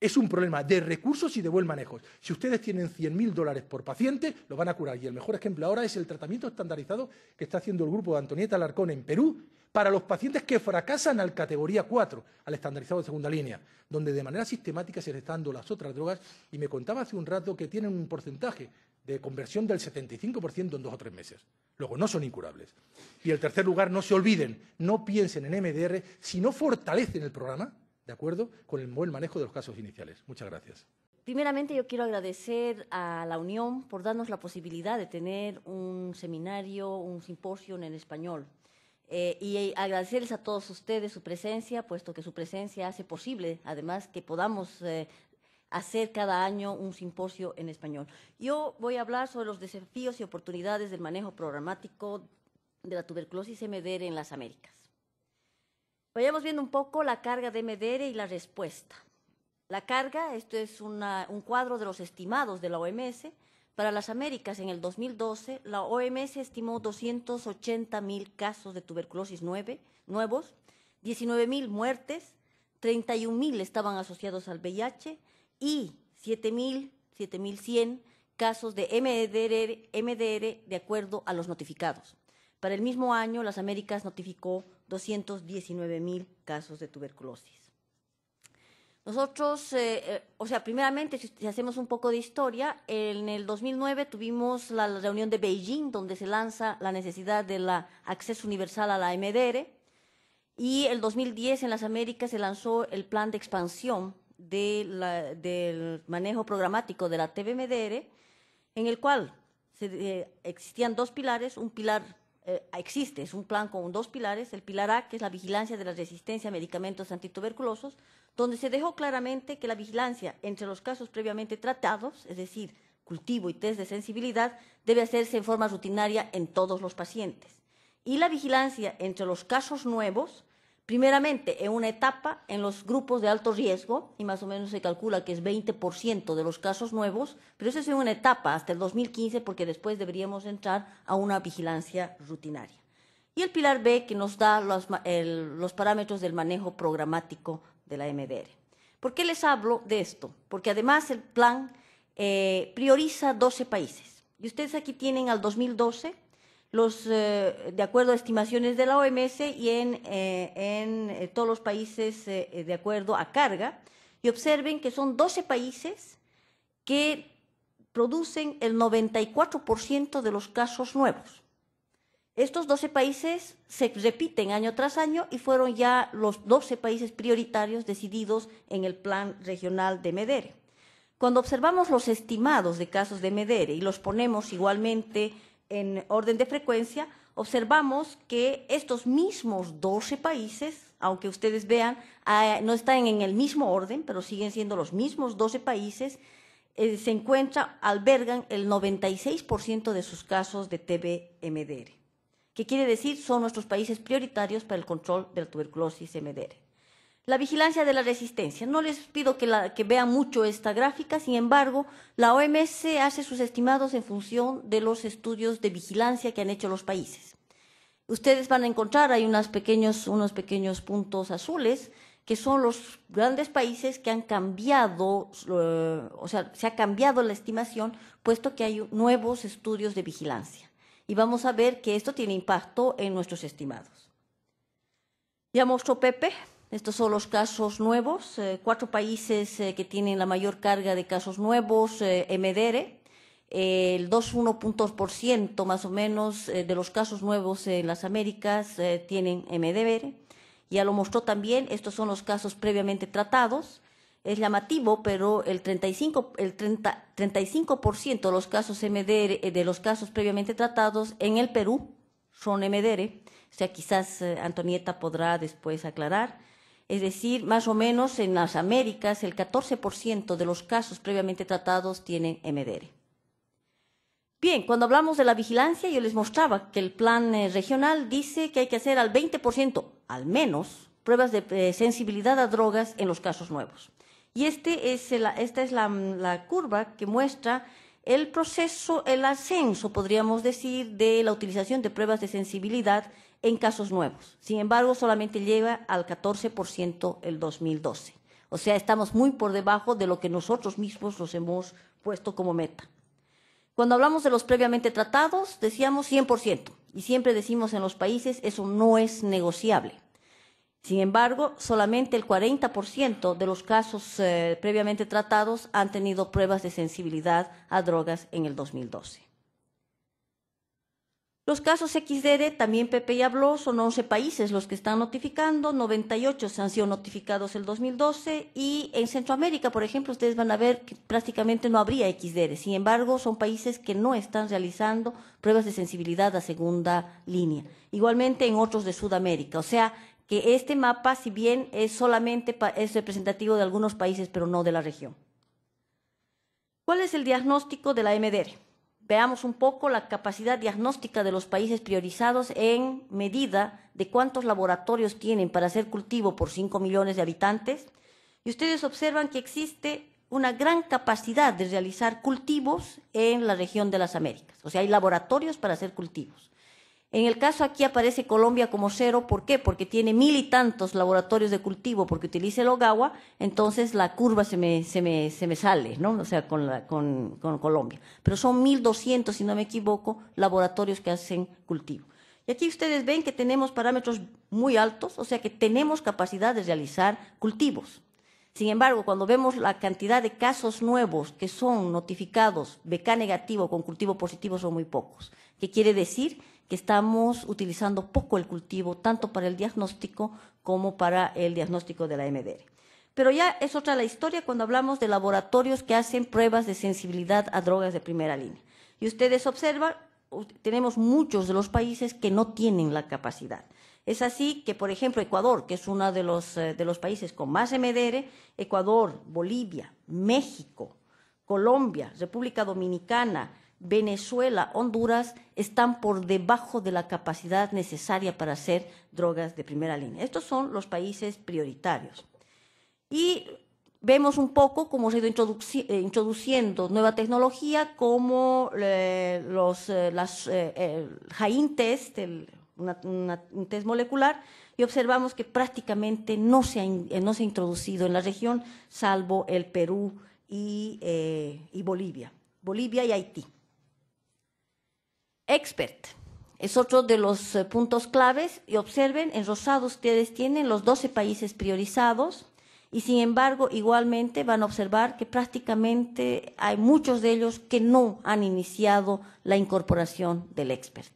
A: Es un problema de recursos y de buen manejo. Si ustedes tienen 100.000 dólares por paciente, lo van a curar. Y el mejor ejemplo ahora es el tratamiento estandarizado que está haciendo el grupo de Antonieta Alarcón en Perú para los pacientes que fracasan al categoría 4, al estandarizado de segunda línea, donde de manera sistemática se les están dando las otras drogas. Y me contaba hace un rato que tienen un porcentaje de conversión del 75% en dos o tres meses. Luego, no son incurables. Y en tercer lugar, no se olviden, no piensen en MDR si no fortalecen el programa de acuerdo con el buen manejo de los casos iniciales. Muchas gracias.
B: Primeramente yo quiero agradecer a la Unión por darnos la posibilidad de tener un seminario, un simposio en español. Eh, y agradecerles a todos ustedes su presencia, puesto que su presencia hace posible, además, que podamos eh, hacer cada año un simposio en español. Yo voy a hablar sobre los desafíos y oportunidades del manejo programático de la tuberculosis MDR en las Américas. Vayamos viendo un poco la carga de MDR y la respuesta. La carga, esto es un cuadro de los estimados de la OMS. Para las Américas en el 2012, la OMS estimó 280 mil casos de tuberculosis nueve, nuevos, 19 mil muertes, 31 mil estaban asociados al VIH y 7 mil, 100 casos de MDR, MDR de acuerdo a los notificados. Para el mismo año, las Américas notificó 219 mil casos de tuberculosis. Nosotros, eh, eh, o sea, primeramente, si, hacemos un poco de historia, en el 2009 tuvimos la, reunión de Beijing, donde se lanza la necesidad del acceso universal a la MDR, y el 2010 en las Américas se lanzó el plan de expansión del manejo programático de la TBMDR, en el cual eh, existían dos pilares, un pilar eh, existe, es un plan con dos pilares, el pilar A, que es la vigilancia de la resistencia a medicamentos antituberculosos, donde se dejó claramente que la vigilancia entre los casos previamente tratados, es decir, cultivo y test de sensibilidad, debe hacerse en forma rutinaria en todos los pacientes. Y la vigilancia entre los casos nuevos, Primeramente, en una etapa, en los grupos de alto riesgo, y más o menos se calcula que es 20% de los casos nuevos, pero eso es en una etapa hasta el 2015, porque después deberíamos entrar a una vigilancia rutinaria. Y el pilar B, que nos da los, parámetros del manejo programático de la MDR. ¿Por qué les hablo de esto? Porque además el plan eh, prioriza 12 países. Y ustedes aquí tienen al 2012 los, eh, de acuerdo a estimaciones de la OMS y en, eh, eh, todos los países de acuerdo a carga, y observen que son 12 países que producen el 94% de los casos nuevos. Estos 12 países se repiten año tras año y fueron ya los 12 países prioritarios decididos en el plan regional de MEDERE. Cuando observamos los estimados de casos de MEDERE y los ponemos igualmente en orden de frecuencia, observamos que estos mismos 12 países, aunque ustedes vean, ah, no están en el mismo orden, pero siguen siendo los mismos 12 países, eh, se encuentra, albergan el 96% de sus casos de TB-MDR, que quiere decir son nuestros países prioritarios para el control de la tuberculosis MDR la vigilancia de la resistencia. No les pido que, vean mucho esta gráfica, sin embargo, la OMS hace sus estimados en función de los estudios de vigilancia que han hecho los países. Ustedes van a encontrar, hay unos pequeños, puntos azules, que son los grandes países que han cambiado, eh, o sea, se ha cambiado la estimación, puesto que hay nuevos estudios de vigilancia. Y vamos a ver que esto tiene impacto en nuestros estimados. Ya mostró Pepe. Estos son los casos nuevos. Eh, cuatro países eh, que tienen la mayor carga de casos nuevos, eh, MDR, el 2,1% más o menos de los casos nuevos en las Américas tienen MDR. Ya lo mostró también, estos son los casos previamente tratados. Es llamativo, pero el 35%, de los casos MDR, de los casos previamente tratados en el Perú son MDR. O sea, quizás Antonieta podrá después aclarar es decir, más o menos en las Américas el 14% de los casos previamente tratados tienen MDR. Bien, cuando hablamos de la vigilancia, yo les mostraba que el plan eh, regional dice que hay que hacer al 20%, al menos, pruebas de eh, sensibilidad a drogas en los casos nuevos. Y este es esta es la, curva que muestra el proceso, el ascenso, podríamos decir, de la utilización de pruebas de sensibilidad en casos nuevos. Sin embargo, solamente llega al 14% el 2012. O sea, estamos muy por debajo de lo que nosotros mismos nos hemos puesto como meta. Cuando hablamos de los previamente tratados, decíamos 100%, y siempre decimos en los países, eso no es negociable. Sin embargo, solamente el 40% de los casos eh, previamente tratados han tenido pruebas de sensibilidad a drogas en el 2012. Los casos XDR, también Pepe ya habló, son 11 países los que están notificando, 98 se han sido notificados el 2012 y en Centroamérica, por ejemplo, ustedes van a ver que prácticamente no habría XDR. Sin embargo, son países que no están realizando pruebas de sensibilidad a segunda línea. Igualmente en otros de Sudamérica. O sea, que este mapa, si bien es solamente es representativo de algunos países, pero no de la región. ¿Cuál es el diagnóstico de la MDR? veamos un poco la capacidad diagnóstica de los países priorizados en medida de cuántos laboratorios tienen para hacer cultivo por 5 millones de habitantes. Y ustedes observan que existe una gran capacidad de realizar cultivos en la región de las Américas. O sea, hay laboratorios para hacer cultivos. En el caso aquí aparece Colombia como cero, ¿por qué? Porque tiene mil y tantos laboratorios de cultivo, porque utiliza el Ogawa, entonces la curva se me, se me, se me sale, ¿no? O sea, con, con, con Colombia. Pero son 1.200, si no me equivoco, laboratorios que hacen cultivo. Y aquí ustedes ven que tenemos parámetros muy altos, o sea que tenemos capacidad de realizar cultivos. Sin embargo, cuando vemos la cantidad de casos nuevos que son notificados BK negativo con cultivo positivo son muy pocos. ¿Qué quiere decir? que estamos utilizando poco el cultivo, tanto para el diagnóstico como para el diagnóstico de la MDR. Pero ya es otra la historia cuando hablamos de laboratorios que hacen pruebas de sensibilidad a drogas de primera línea. Y ustedes observan, tenemos muchos de los países que no tienen la capacidad. Es así que, por ejemplo, Ecuador, que es uno de los, eh, de los países con más MDR, Ecuador, Bolivia, México, Colombia, República Dominicana, Venezuela, Honduras están por debajo de la capacidad necesaria para hacer drogas de primera línea. Estos son los países prioritarios. Y vemos un poco cómo se ha ido eh, introduciendo nueva tecnología, como eh, los, eh, el test, un test molecular, y observamos que prácticamente no se, ha, introducido en la región, salvo el Perú y Bolivia. Bolivia y Haití. Expert. Es otro de los eh, puntos claves y observen, en rosado ustedes tienen los 12 países priorizados y sin embargo igualmente van a observar que prácticamente hay muchos de ellos que no han iniciado la incorporación del expert.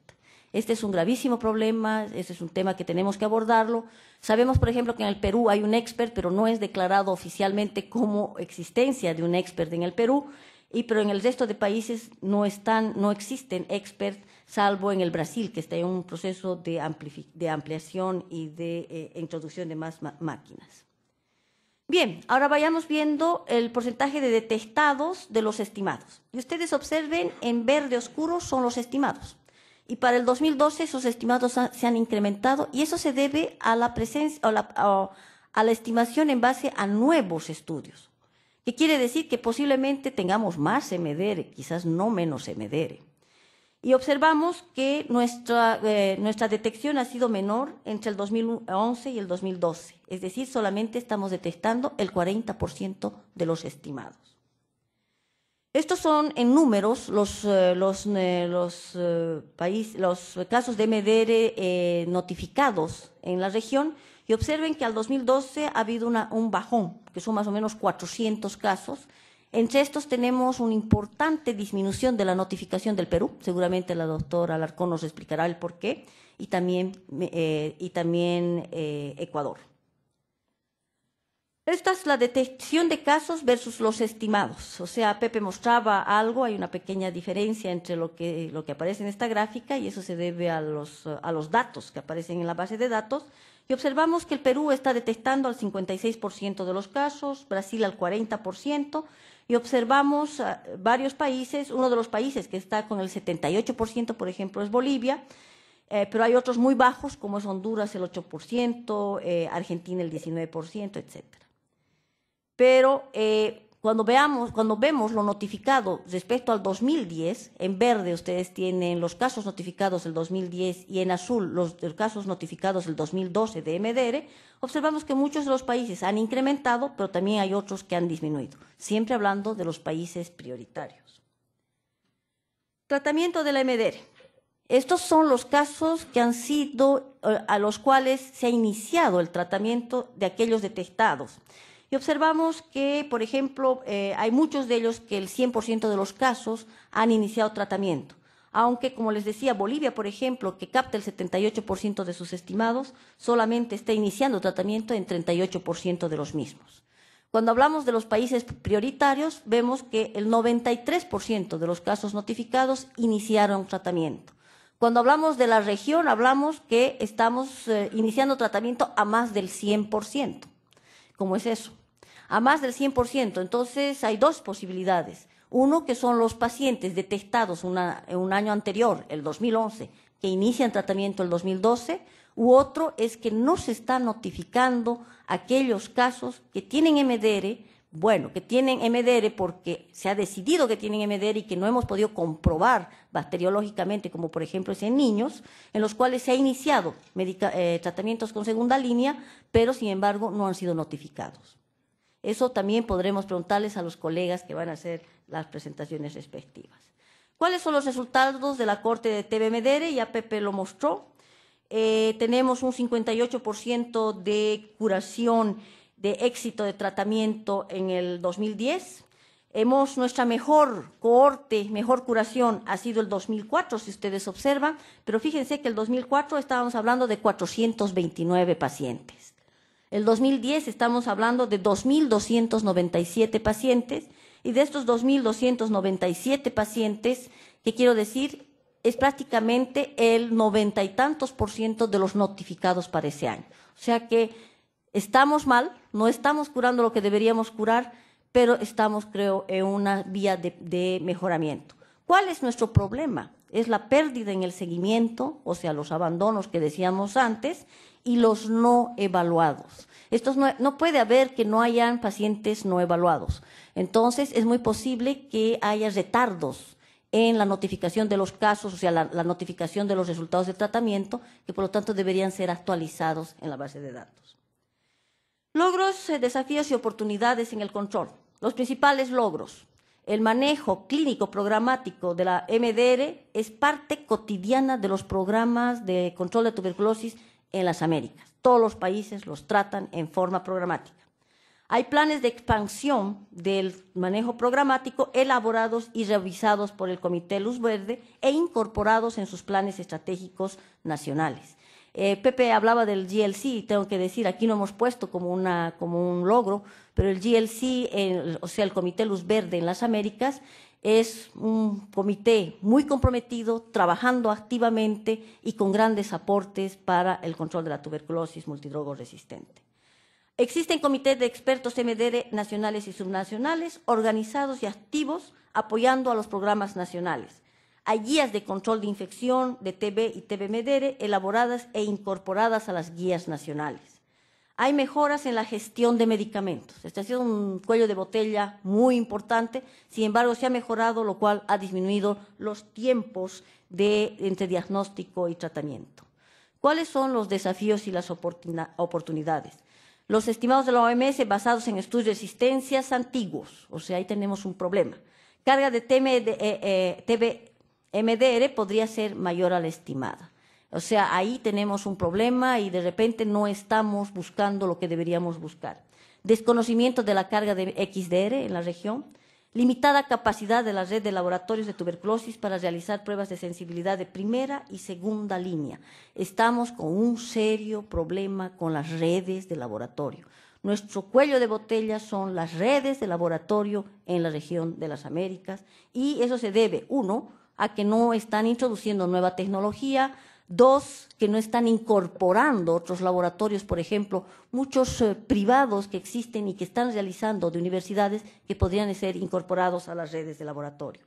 B: Este es un gravísimo problema, este es un tema que tenemos que abordarlo. Sabemos, por ejemplo, que en el Perú hay un expert, pero no es declarado oficialmente como existencia de un expert en el Perú y pero en el resto de países no están, no existen expertos, salvo en el Brasil, que está en un proceso de, ampliación y de eh, introducción de más máquinas. Bien, ahora vayamos viendo el porcentaje de detectados de los estimados. Y ustedes observen, en verde oscuro son los estimados. Y para el 2012 esos estimados se han incrementado y eso se debe a la presencia a la estimación en base a nuevos estudios que quiere decir? Que posiblemente tengamos más MDR, quizás no menos MDR. Y observamos que eh, nuestra, detección ha sido menor entre el 2011 y el 2012, es decir, solamente estamos detectando el 40% de los estimados. Estos son en números los, eh, eh, los casos de MDR notificados en la región, y observen que al 2012 ha habido un bajón, que son más o menos 400 casos. Entre estos tenemos una importante disminución de la notificación del Perú. Seguramente la doctora Alarcón nos explicará el por qué. Y también, eh, y también eh, Ecuador. Esta es la detección de casos versus los estimados. O sea, Pepe mostraba algo, hay una pequeña diferencia entre lo que, lo que aparece en esta gráfica y eso se debe a los, a los datos que aparecen en la base de datos. Y observamos que el Perú está detectando al 56% de los casos, Brasil al 40%, y observamos varios países. Uno de los países que está con el 78%, por ejemplo, es Bolivia. Eh, pero hay otros muy bajos, como es Honduras el 8%, eh, Argentina el 19%, etcétera pero eh, cuando, veamos, cuando vemos lo notificado respecto al 2010, en verde ustedes tienen los casos notificados del 2010 y en azul los, casos notificados del 2012 de MDR, observamos que muchos de los países han incrementado, pero también hay otros que han disminuido, siempre hablando de los países prioritarios. Tratamiento de la MDR. Estos son los casos que han sido eh, a los cuales se ha iniciado el tratamiento de aquellos detectados y observamos que, por ejemplo, eh, hay muchos de ellos que el 100% de los casos han iniciado tratamiento. Aunque, como les decía, Bolivia, por ejemplo, que capta el 78% de sus estimados, solamente está iniciando tratamiento en 38% de los mismos. Cuando hablamos de los países prioritarios, vemos que el 93% de los casos notificados iniciaron tratamiento. Cuando hablamos de la región, hablamos que estamos eh, iniciando tratamiento a más del 100%. ¿Cómo es eso? a más del 100%. Entonces hay dos posibilidades. Uno, que son los pacientes detectados un año anterior, el 2011, que inician tratamiento el 2012, u otro es que no se está notificando aquellos casos que tienen MDR, bueno, que tienen MDR porque se ha decidido que tienen MDR y que no hemos podido comprobar bacteriológicamente, como por ejemplo es en niños, en los cuales se ha iniciado eh, tratamientos con segunda línea, pero sin embargo no han sido notificados. Eso también podremos preguntarles a los colegas que van a hacer las presentaciones respectivas. ¿Cuáles son los resultados de la Corte de tb Medere? Ya Pepe lo mostró. Eh, tenemos un 58% de curación de éxito de tratamiento en el 2010. Hemos, nuestra mejor cohorte, mejor curación ha sido el 2004, si ustedes observan, pero fíjense que el 2004 estábamos hablando de 429 pacientes. El 2010 estamos hablando de 2.297 pacientes y de estos 2.297 pacientes, que quiero decir, es prácticamente el noventa y tantos por ciento de los notificados para ese año. O sea que estamos mal, no estamos curando lo que deberíamos curar, pero estamos, creo, en una vía de, de mejoramiento. ¿Cuál es nuestro problema? Es la pérdida en el seguimiento, o sea, los abandonos que decíamos antes, y los no evaluados. no, puede haber que no hayan pacientes no evaluados. Entonces, es muy posible que haya retardos en la notificación de los casos, o sea, la notificación de los resultados de tratamiento, que por lo tanto deberían ser actualizados en la base de datos. Logros, eh, desafíos y oportunidades en el control. Los principales logros. El manejo clínico programático de la MDR es parte cotidiana de los programas de control de tuberculosis en las Américas. Todos los países los tratan en forma programática. Hay planes de expansión del manejo programático elaborados y revisados por el Comité Luz Verde e incorporados en sus planes estratégicos nacionales. Eh, Pepe hablaba del GLC, y tengo que decir, aquí no hemos puesto como, una, como un logro, pero el GLC, o sea, el Comité Luz Verde en las Américas, es un comité muy comprometido, trabajando activamente y con grandes aportes para el control de la tuberculosis multidrogo resistente. Existen comités de expertos MDR nacionales y subnacionales organizados y activos apoyando a los programas nacionales. Hay guías de control de infección de TB y TB-MDR elaboradas e incorporadas a las guías nacionales. Hay mejoras en la gestión de medicamentos. Este ha sido un cuello de botella muy importante. Sin embargo, se ha mejorado, lo cual ha disminuido los tiempos de, entre diagnóstico y tratamiento. ¿Cuáles son los desafíos y las oportunidades? Los estimados de la OMS basados en estudios de existencias antiguos, o sea, ahí tenemos un problema. Carga de TBMDR eh, eh, podría ser mayor a la estimada. O sea, ahí tenemos un problema y de repente no estamos buscando lo que deberíamos buscar. Desconocimiento de la carga de XDR en la región, limitada capacidad de la red de laboratorios de tuberculosis para realizar pruebas de sensibilidad de primera y segunda línea. Estamos con un serio problema con las redes de laboratorio. Nuestro cuello de botella son las redes de laboratorio en la región de las Américas y eso se debe, uno, a que no están introduciendo nueva tecnología, Dos, que no están incorporando otros laboratorios, por ejemplo, muchos eh, privados que existen y que están realizando de universidades que podrían ser incorporados a las redes de laboratorio.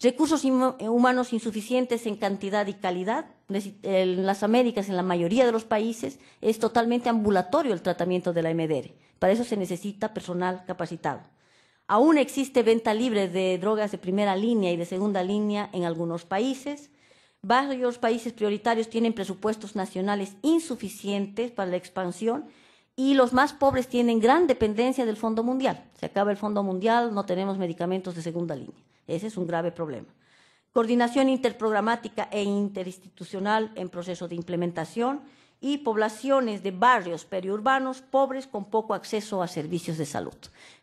B: Recursos eh, humanos insuficientes en cantidad y calidad. En las Américas, en la mayoría de los países, es totalmente ambulatorio el tratamiento de la MDR. Para eso se necesita personal capacitado. Aún existe venta libre de drogas de primera línea y de segunda línea en algunos países. Varios países prioritarios tienen presupuestos nacionales insuficientes para la expansión y los más pobres tienen gran dependencia del Fondo Mundial. Se acaba el Fondo Mundial, no tenemos medicamentos de segunda línea. Ese es un grave problema. Coordinación interprogramática e interinstitucional en proceso de implementación y poblaciones de barrios periurbanos pobres con poco acceso a servicios de salud.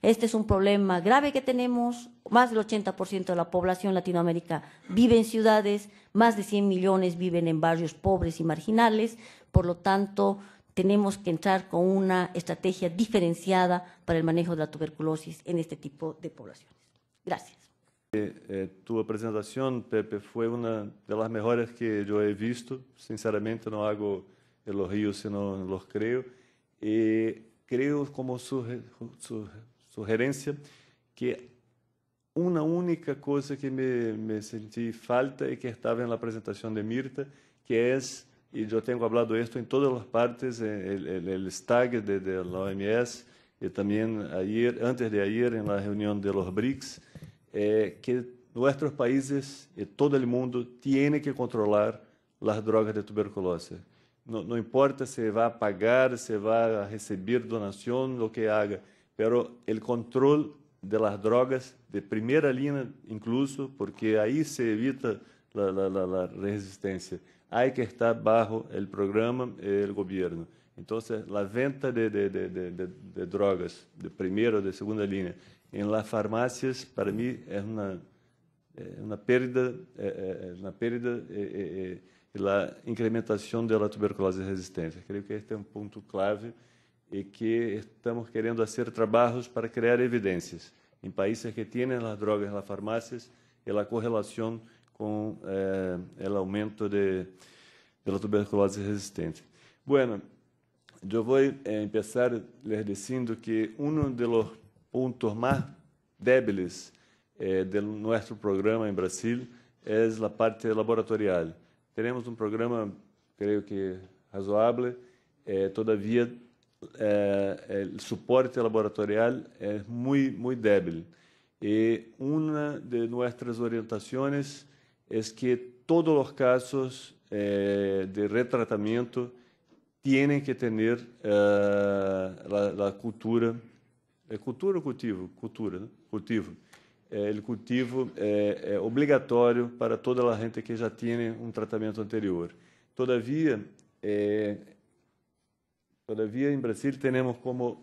B: Este es un problema grave que tenemos. Más del 80% de la población latinoamérica vive en ciudades, más de 100 millones viven en barrios pobres y marginales. Por lo tanto, tenemos que entrar con una estrategia diferenciada para el manejo de la tuberculosis en este tipo de poblaciones. Gracias.
C: Eh, eh, tu presentación, Pepe, fue una de las mejores que yo he visto. Sinceramente, no hago... pelo rio, se não lo creio, e creio como sua su, sugerência que uma única coisa que me, me senti falta e que estava na apresentação de Mirta, que é, e eu tenho falado isto em todas as partes, o eh, stag de, da OMS, e também ayer, antes de ayer, na reunião de los BRICS, é que nossos países e todo o mundo têm que controlar as drogas de tuberculose. Não importa se vai pagar, se vai receber donação, o que haja, pero o controle das drogas de primeira linha, incluso, porque aí se evita a resistência. Há que estar bajo o programa, o eh, governo. Então, a venda de, de, de, de, drogas de primeira ou de segunda linha em las farmácias, para mim, é uma, é uma perda, é, é uma perda. É, a incrementação da tuberculose resistente. Creio que este é um ponto clave e que estamos querendo fazer trabalhos para criar evidências em países que têm as drogas nas farmácias e a correlação com eh, o aumento de, tuberculose resistente. Bueno, eu vou eh, começar lhes dizendo que um dos pontos mais débiles eh, nosso programa em Brasil é a parte laboratorial teremos um programa, creio que razoável, eh, todavia é, é, o suporte laboratorial é muito, muito débil. E uma de nossas orientações é que todos os casos de retratamento têm que ter a cultura, cultura cultivo, cultura, né? cultivo é, ele o cultivo é, é, obrigatório para toda a gente que já tinha um tratamento anterior. Todavia, é, todavia em Brasil temos como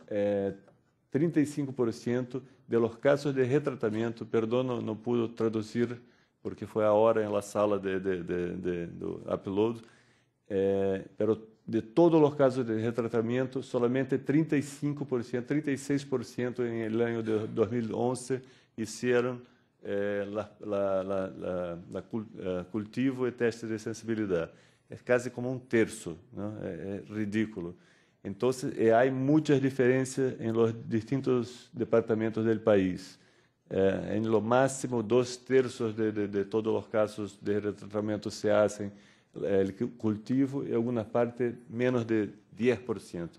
C: 35% é, de los casos de retratamento. Perdão, não, não pude traduzir porque foi a hora na sala de, de, de, do upload. É, pero de todos os casos de retratamento, somente 35%, 36% em ano de 2011 hicieron el eh, la, eh, cultivo y e test de sensibilidad. Es casi como un um tercio, ¿no? es, ridículo. Entonces, e hay muchas diferencias en em los distintos departamentos del país. en em lo máximo, dos tercios de, de, todos los casos de retratamiento se hacen el cultivo y e alguna parte menos de 10%.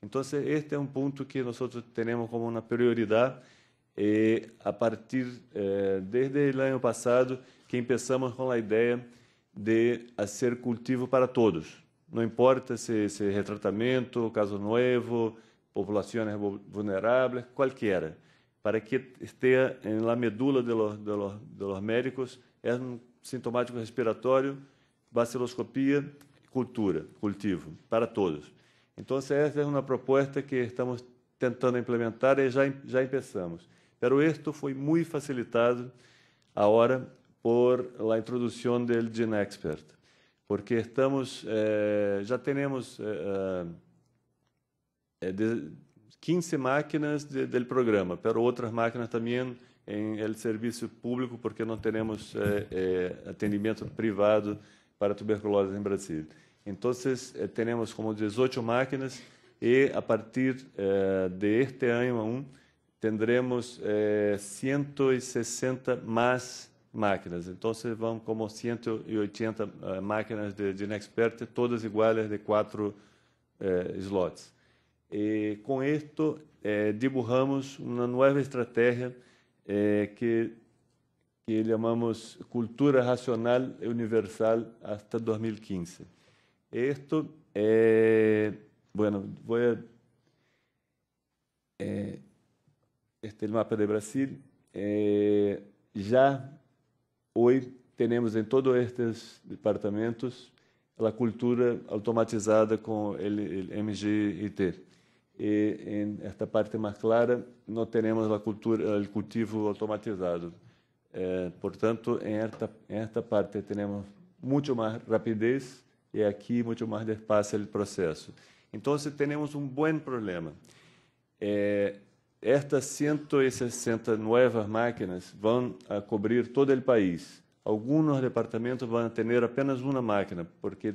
C: Entonces, este es un um punto que nosotros tenemos como una prioridad. E a partir, eh, desde o ano passado, que começamos com a ideia de fazer cultivo para todos. Não importa se, se é retratamento, caso novo, populações vulneráveis, qualquer. Para que esteja na medula de médicos, é um sintomático respiratório, baciloscopia, cultura, cultivo, para todos. Então, essa é uma proposta que estamos tentando implementar e já, já começamos. Pero esto foi muito facilitado agora por la introdução del GeneXpert, Expert, porque estamos, eh, já temos eh, eh, eh de, 15 máquinas de, del programa, pero outras máquinas também em el serviço público, porque não temos eh, eh atendimento privado para tuberculose em Brasil. Então, eh, temos como 18 máquinas e a partir eh, de este ano aún, tendremos eh, 160 mais máquinas. Então, vamos como 180 eh, máquinas de, de Inexpert, todas iguais de quatro eh, slots. E com isto, eh, dibujamos uma nova estratégia eh, que, que chamamos Cultura Racional Universal até 2015. Isto é. Bueno, vou este é o mapa de Brasil. Eh, já hoje temos em todos estes departamentos a cultura automatizada com o MGIT. E eh, em esta parte mais clara, não temos a cultura, o cultivo automatizado. Eh, portanto, em esta, em esta parte temos muito mais rapidez e aqui muito mais despacio o processo. Então, temos um bom problema. Eh, estas 160 novas máquinas vão a cobrir todo o país. Alguns departamentos vão ter apenas uma máquina, porque,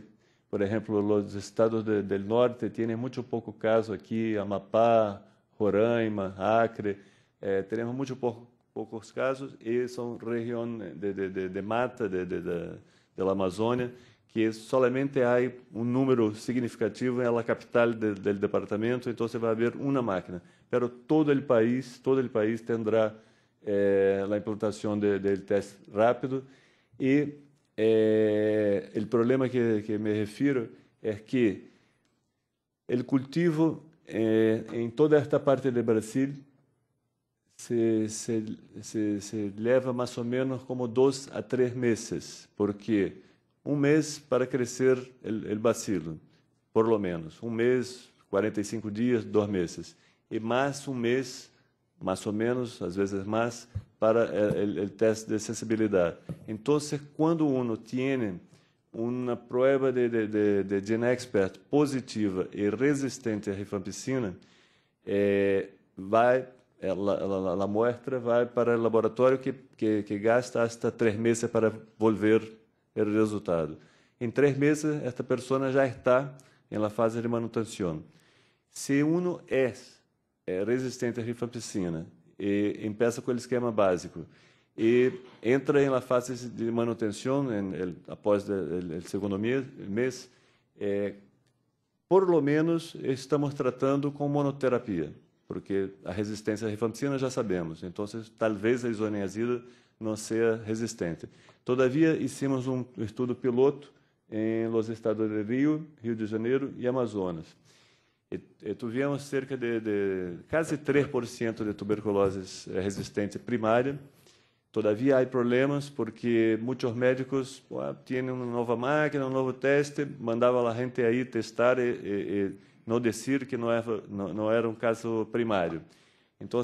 C: por exemplo, os estados de, do norte têm muito pouco caso aqui, Amapá, Roraima, Acre, eh, temos muito pouco, poucos casos e são regiões de, de, de, de mata, da Amazônia, que solamente hay un número significativo en la capital del departamento, entonces va a haber una máquina. Pero todo el país, todo la país tendrá eh, a implantação rápido Y eh, el problema que, que, me refiero es que el cultivo eh, en toda esta parte de Brasil se, se, se, se leva mais ou menos como dos a tres meses, porque um mês para crescer o bacilo, por lo menos. Um mês, 45 dias, dois meses. E mais um mês, mais ou menos, às vezes mais, para o teste de sensibilidade. Então, quando uno tem uma prova de, de, de, de gene expert positiva e resistente à rifampicina, eh, vai é, a amostra vai para o laboratório que, que, que gasta até três meses para volver o resultado. Em três meses, esta pessoa já está na fase de manutenção. Se uno é, é resistente à rifampicina e empieza com o esquema básico e entra na fase de manutenção após o segundo mês, mês é, eh, por lo menos estamos tratando com monoterapia, porque a resistência à rifampicina já sabemos. Então, talvez a isoniazida não ser resistente. Todavia, hicimos um estudo piloto em los estados de Rio, Rio de Janeiro e Amazonas. E, e tivemos cerca de, de quase 3% de tuberculose eh, resistente primária. Todavia, há problemas porque muitos médicos ah, tinham uma nova máquina, um novo teste, mandavam a gente aí testar e, e, e não dizer que não era, não, não era um caso primário. Então,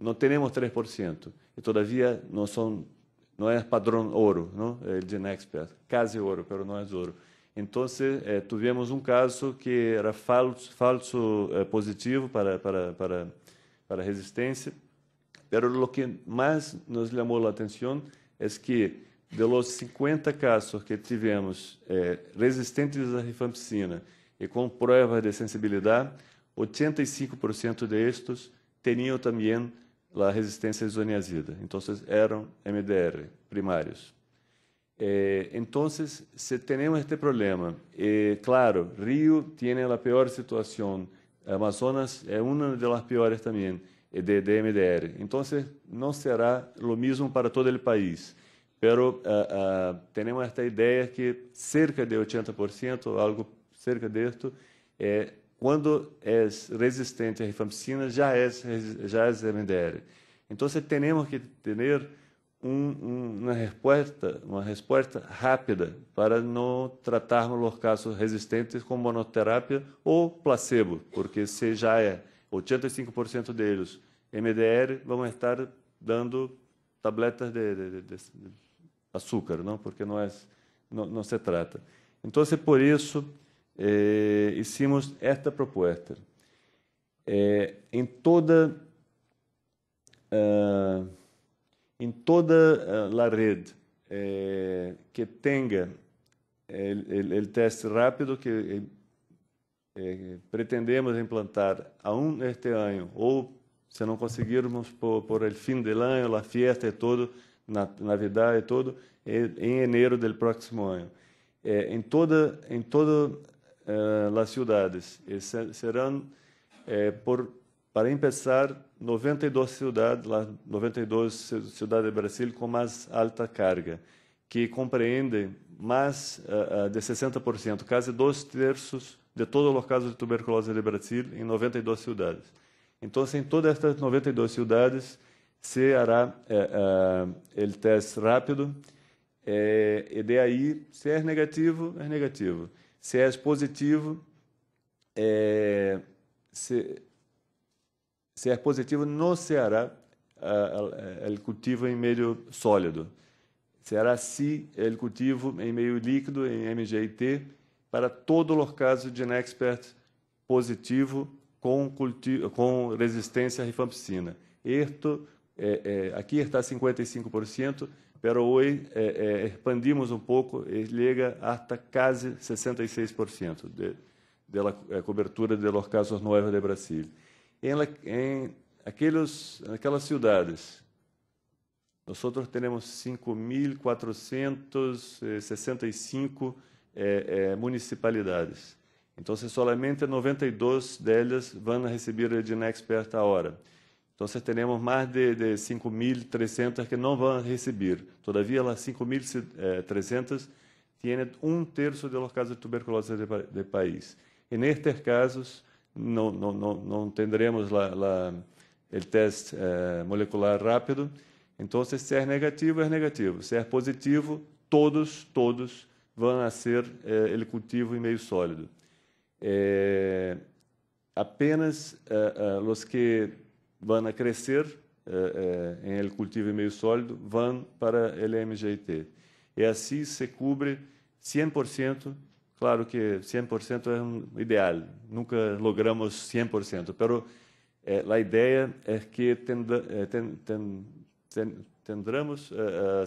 C: não temos 3%. E, todavia, não, são, não é padrão ouro, não? Ele é diz quase ouro, mas não é ouro. Então, eh, tivemos um caso que era falso, falso eh, positivo para, para, para, para resistência, pero o que mais nos chamou a atenção é que, los 50 casos que tivemos eh, resistentes à rifampicina e com provas de sensibilidade, 85% destes tinham também resistência resistencia isoniazida. Então, eram MDR primários. É, então se temos este problema, é, claro, Rio tem a pior situação, Amazonas é uma das piores também é de, de MDR. Então, não será o mesmo para todo o país, mas uh, uh, esta ideia que cerca de 80%, algo cerca de é quando é resistente à rifampicina, já é já é MDR. Então, temos que ter um, um, uma resposta uma resposta rápida para não tratarmos os casos resistentes com monoterapia ou placebo, porque se já é 85% deles MDR, vão estar dando tabletas de, de, de, de açúcar, não? porque não, é, não, não se trata. Então, por isso, eh, hicimos esta proposta Eh, em toda uh, eh, em toda eh, a rede eh, que tenha o teste rápido que eh, pretendemos implantar a este ano ou se não conseguirmos por, por el fim do ano, la festa e todo, na, Navidad e todo, em Janeiro enero próximo ano. em toda em toda uh, eh, as cidades. Eh, serão, eh, por, para começar, 92 cidades, lá, 92 cidades do Brasil com mais alta carga, que compreende mais uh, eh, de 60%, quase dois terços de todos os casos de tuberculose do Brasil em 92 cidades. Então, em todas estas 92 cidades, se fará eh, eh, o teste rápido eh, e aí, se é negativo, é negativo. Se és positivo, é, se, se é positivo no Ceará, ele cultiva em meio sólido. Será se é ele cultivo em meio líquido, em MGIT, para todo o caso de inexpert positivo com, cultivo, com resistência à rifampicina. Erto, é, é, aqui está 55%, pero hoje eh, eh, expandimos um pouco e chega até quase 66% de, eh, cobertura de los casos nuevos de Brasil. Em, em aqueles, aquelas cidades, nós temos 5.465 eh, eh, municipalidades. Então, somente 92 delas vão receber a Edinexpert a hora então tenemos temos de, de 5.300 que não vão receber. Todavia, as 5.300 têm um terço de casos de tuberculose de, de país. E estos casos não teremos o teste eh, molecular rápido. Então, se é negativo é negativo. é positivo, todos, todos vão a ser eh, ele cultivo em meio sólido. Eh, apenas eh, eh os que vão a crescer eh, eh, em el cultivo meio sólido, vão para LMGT. E assim se cubre 100%, claro que 100% é um ideal, nunca logramos 100%, pero eh, a ideia é que tenda, eh, ten, ten, ten, tendremos eh, eh,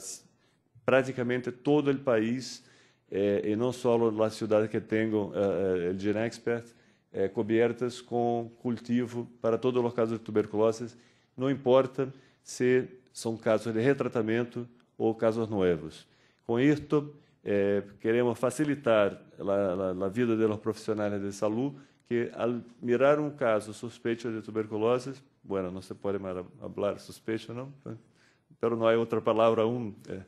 C: praticamente todo o país, e não só as cidades que tenham o Genexpert, é, cobertas com cultivo para todos os casos de tuberculose, não importa se são casos de retratamento ou casos novos. Com isto, eh, queremos facilitar a vida dos profissionais de saúde que, ao mirar um caso suspeito de tuberculose, bueno, não se pode mais falar suspeito, não, pero não há outra palavra um eh,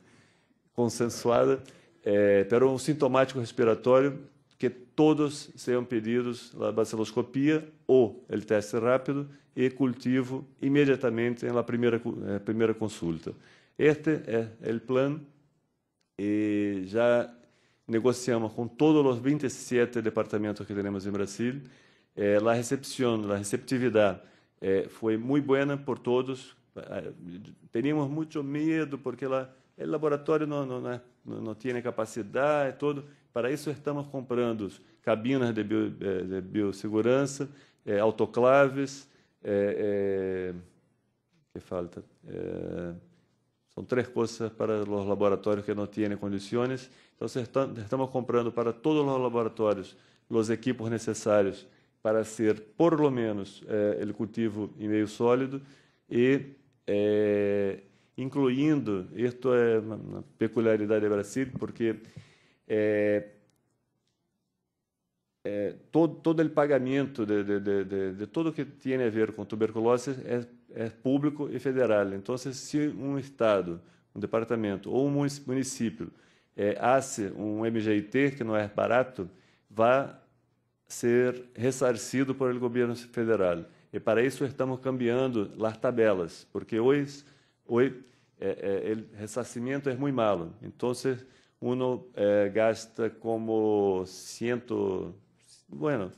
C: consensuada, eh, pero um sintomático respiratório que todos sejam pedidos a bacilloscopia ou o teste rápido e cultivo imediatamente na primeira eh, primeira consulta. Este é o plano e já negociamos com todos os 27 departamentos que temos em Brasil. Eh, a recepção, a receptividade eh, foi muito boa por todos. Eh, teníamos muito medo porque lá o laboratório não não não, não tinha capacidade todo para isso, estamos comprando cabinas de, bio, eh, de biossegurança, é, autoclaves, é, é, que falta? são três coisas para os laboratórios que não têm condições. Então, estamos comprando para todos os laboratórios os equipos necessários para ser, por lo menos, o cultivo em meio sólido e incluindo, isto é uma peculiaridade do Brasil, porque é, é, todo, todo o pagamento de, de, de, de, tudo que tem a ver com tuberculose é, é público e federal. Então, se um Estado, um departamento ou um município é, hace um MGIT, que não é barato, vai ser ressarcido pelo governo federal. E para isso estamos cambiando as tabelas, porque hoje, hoje é, é, o ressarcimento é muito malo. Então, Uno eh, gasta como ciento, bueno,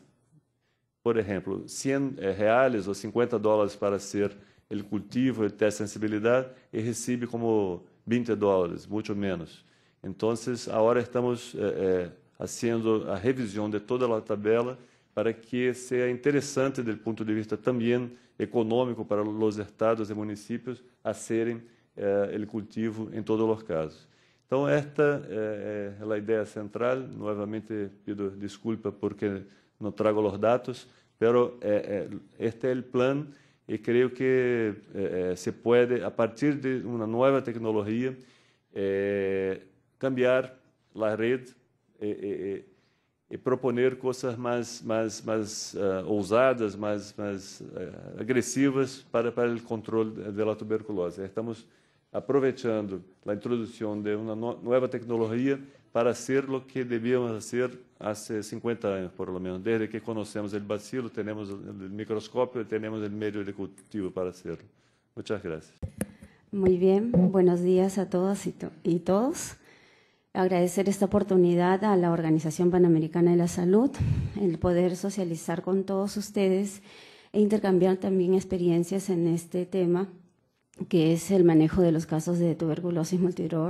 C: por ejemplo, 100 reais ou 50 dólares para ser ele cultiva, ele testa sensibilidade e recebe como 20 dólares, muito menos. Então, agora estamos eh, eh, fazendo a revisão de toda a tabela para que seja interessante, do ponto de vista também econômico, para os estados e municípios a serem eh, ele cultivo em todos os casos. Então, esta é, é, é a ideia central. Novamente, pido desculpa porque não trago os dados, pero é, é, este é o plano e creio que é, é, se pode, a partir de uma nova tecnologia, cambiar a rede e, e, e proponer coisas mais, mais, mais uh, ousadas, mais, mais uh, agressivas para, para o controle da tuberculose. Estamos aprovechando la introducción de una nueva tecnología para hacer lo que debíamos hacer hace 50 años, por lo menos. Desde que conocemos el bacilo, tenemos el microscopio y tenemos el medio de cultivo para hacerlo. Muchas gracias.
D: Muy bien, buenos días a todas y, y todos. Agradecer esta oportunidad a la Organización Panamericana de la Salud, el poder socializar con todos ustedes e intercambiar también experiencias en este tema que es el manejo de los casos de tuberculosis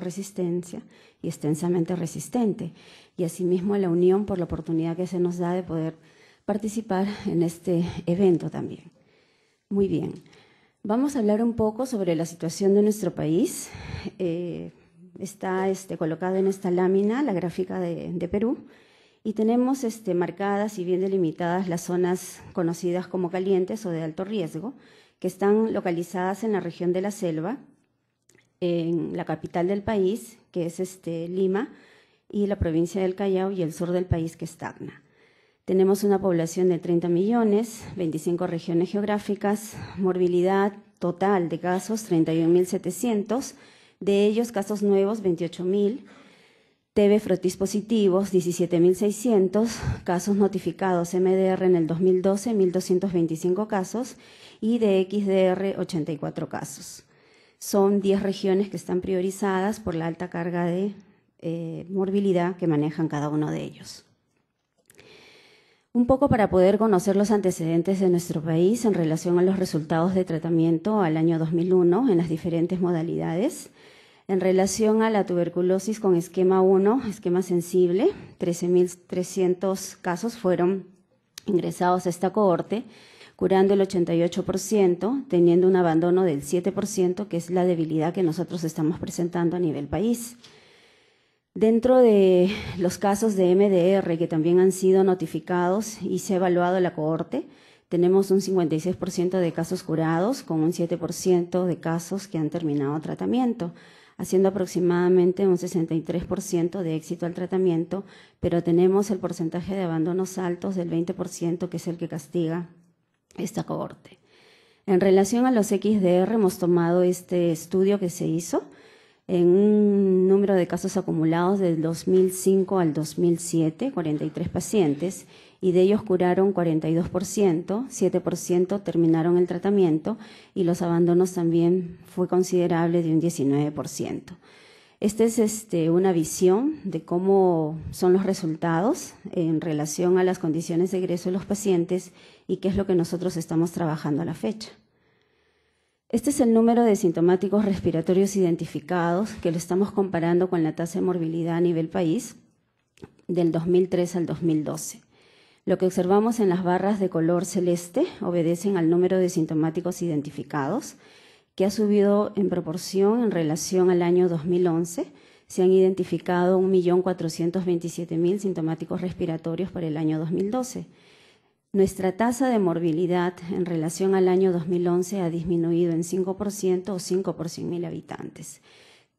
D: resistencia y extensamente resistente, y asimismo a la Unión por la oportunidad que se nos da de poder participar en este evento también. Muy bien, vamos a hablar un poco sobre la situación de nuestro país. Eh, está este, colocada en esta lámina la gráfica de, de Perú y tenemos este, marcadas y bien delimitadas las zonas conocidas como calientes o de alto riesgo, que están localizadas en la región de la selva, en la capital del país, que es este, Lima, y la provincia del Callao y el sur del país, que es Tacna. Tenemos una población de 30 millones, 25 regiones geográficas, morbilidad total de casos 31.700, de ellos casos nuevos 28.000, TB frotis positivos 17.600, casos notificados MDR en el 2012 1.225 casos y de XDR 84 casos. Son 10 regiones que están priorizadas por la alta carga de eh, morbilidad que manejan cada uno de ellos. Un poco para poder conocer los antecedentes de nuestro país en relación a los resultados de tratamiento al año 2001 en las diferentes modalidades. En relación a la tuberculosis con esquema 1, esquema sensible, 13.300 casos fueron ingresados a esta cohorte curando el 88%, teniendo un abandono del 7%, que es la debilidad que nosotros estamos presentando a nivel país. Dentro de los casos de MDR que también han sido notificados y se ha evaluado la cohorte, tenemos un 56% de casos curados con un 7% de casos que han terminado tratamiento, haciendo aproximadamente un 63% de éxito al tratamiento, pero tenemos el porcentaje de abandonos altos del 20% que es el que castiga esta cohorte. En relación a los XDR, hemos tomado este estudio que se hizo en un número de casos acumulados del 2005 al 2007, 43 pacientes, y de ellos curaron 42%, 7% terminaron el tratamiento y los abandonos también fue considerable de un 19%. Esta es este, una visión de cómo son los resultados en relación a las condiciones de egreso de los pacientes y qué es lo que nosotros estamos trabajando a la fecha. Este es el número de sintomáticos respiratorios identificados que lo estamos comparando con la tasa de morbilidad a nivel país del 2003 al 2012. Lo que observamos en las barras de color celeste obedecen al número de sintomáticos identificados, que ha subido en proporción en relación al año 2011. Se han identificado 1.427.000 sintomáticos respiratorios para el año 2012. Nuestra tasa de morbilidad en relación al año 2011 ha disminuido en 5% o 5 por mil habitantes.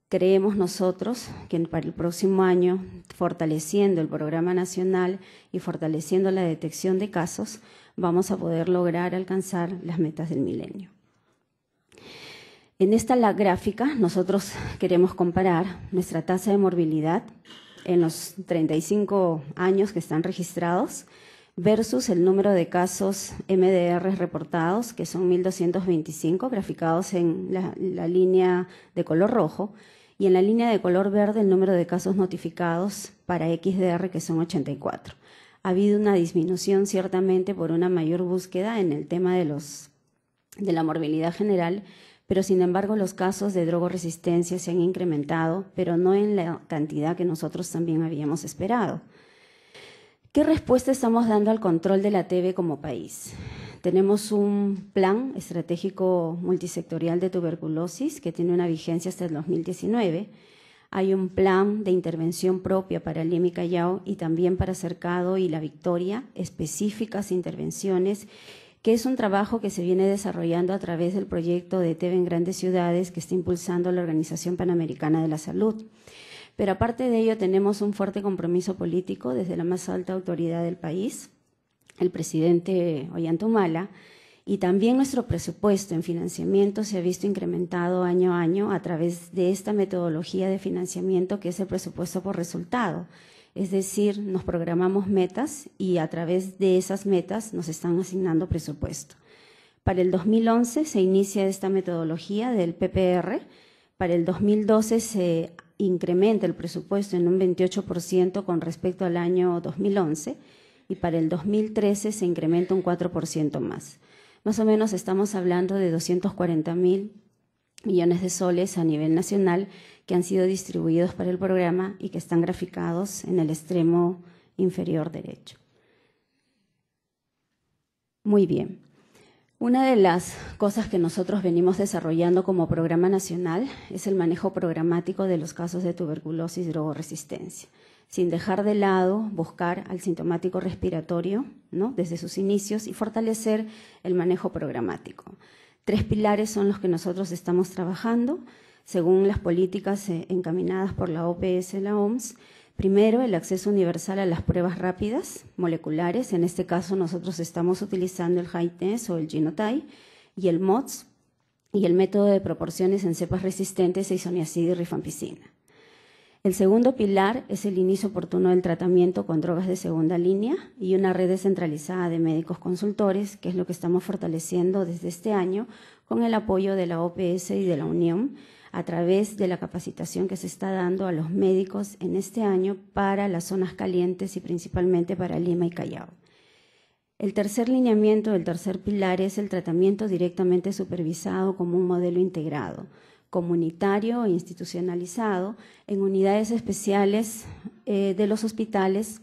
D: Creemos nosotros que para el próximo año, fortaleciendo el programa nacional y fortaleciendo la detección de casos, vamos a poder lograr alcanzar las metas del milenio. En esta la gráfica nosotros queremos comparar nuestra tasa de morbilidad en los 35 años que están registrados versus el número de casos MDR reportados, que son 1.225, graficados en la, línea de color rojo, y en la línea de color verde el número de casos notificados para XDR, que son 84. Ha habido una disminución ciertamente por una mayor búsqueda en el tema de, los, de la morbilidad general, pero sin embargo los casos de drogoresistencia se han incrementado, pero no en la cantidad que nosotros también habíamos esperado. ¿Qué respuesta estamos dando al control de la TV como país? Tenemos un plan estratégico multisectorial de tuberculosis que tiene una vigencia hasta el 2019. Hay un plan de intervención propia para el y Callao y también para Cercado y La Victoria, específicas intervenciones, que es un trabajo que se viene desarrollando a través del proyecto de TV en grandes ciudades que está impulsando la Organización Panamericana de la Salud. Pero aparte de ello, tenemos un fuerte compromiso político desde la más alta autoridad del país, el presidente Ollantumala, y también nuestro presupuesto en financiamiento se ha visto incrementado año a año a través de esta metodología de financiamiento que es el presupuesto por resultado. Es decir, nos programamos metas y a través de esas metas nos están asignando presupuesto. Para el 2011 se inicia esta metodología del PPR, para el 2012 se incrementa el presupuesto en un 28% con respecto al año 2011 y para el 2013 se incrementa un 4% más. Más o menos estamos hablando de 240 mil millones de soles a nivel nacional que han sido distribuidos para el programa y que están graficados en el extremo inferior derecho. Muy bien. Una de las cosas que nosotros venimos desarrollando como programa nacional es el manejo programático de los casos de tuberculosis y drogoresistencia, sin dejar de lado buscar al sintomático respiratorio desde sus inicios y fortalecer el manejo programático. Tres pilares son los que nosotros estamos trabajando según las políticas eh, encaminadas por la OPS y la OMS Primero, el acceso universal a las pruebas rápidas moleculares. En este caso, nosotros estamos utilizando el HITES o el Genotype y el MODS y el método de proporciones en cepas resistentes a e isoniazid y rifampicina. El segundo pilar es el inicio oportuno del tratamiento con drogas de segunda línea y una red descentralizada de médicos consultores, que es lo que estamos fortaleciendo desde este año con el apoyo de la OPS y de la Unión a través de la capacitación que se está dando a los médicos en este año para las zonas calientes y principalmente para Lima y Callao. El tercer lineamiento del tercer pilar es el tratamiento directamente supervisado como un modelo integrado, comunitario e institucionalizado en unidades especiales eh, de los hospitales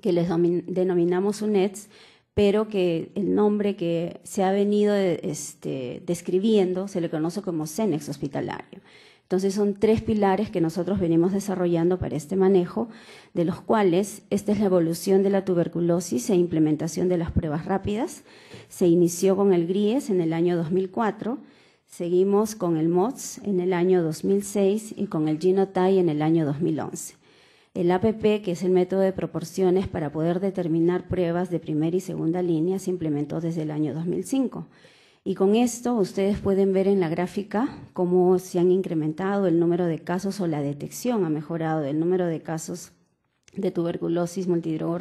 D: que les denominamos UNEDS pero que el nombre que se ha venido este, describiendo se le conoce como CENEX hospitalario. Entonces son tres pilares que nosotros venimos desarrollando para este manejo, de los cuales esta es la evolución de la tuberculosis e implementación de las pruebas rápidas. Se inició con el GRIES en el año 2004, seguimos con el MOTS en el año 2006 y con el GINOTAI en el año 2011. El APP, que es el método de proporciones para poder determinar pruebas de primera y segunda línea, se implementó desde el año 2005. Y con esto ustedes pueden ver en la gráfica cómo se han incrementado el número de casos o la detección ha mejorado el número de casos de tuberculosis multidrogo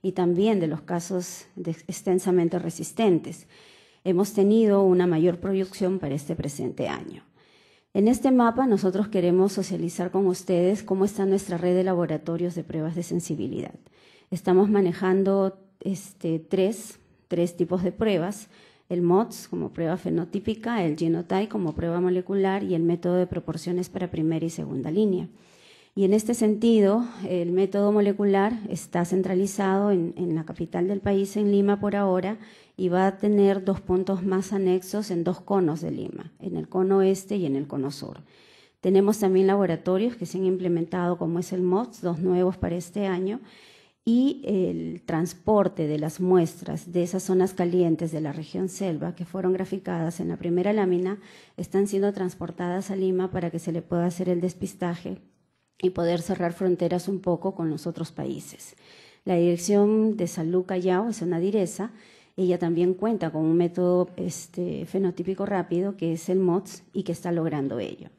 D: y también de los casos extensamente resistentes. Hemos tenido una mayor proyección para este presente año. En este mapa nosotros queremos socializar con ustedes cómo está nuestra red de laboratorios de pruebas de sensibilidad. Estamos manejando este, tres, tipos de pruebas, el MOTS como prueba fenotípica, el Genotype como prueba molecular y el método de proporciones para primera y segunda línea. Y en este sentido, el método molecular está centralizado en la capital del país, en Lima por ahora, y va a tener dos puntos más anexos en dos conos de Lima, en el cono este y en el cono sur. Tenemos también laboratorios que se han implementado, como es el MOTS, dos nuevos para este año, y el transporte de las muestras de esas zonas calientes de la región selva que fueron graficadas en la primera lámina están siendo transportadas a Lima para que se le pueda hacer el despistaje y poder cerrar fronteras un poco con los otros países. La Dirección de Salud Callao es una direza ella también cuenta con un método este, fenotípico rápido que es el MOTS y que está logrando ello.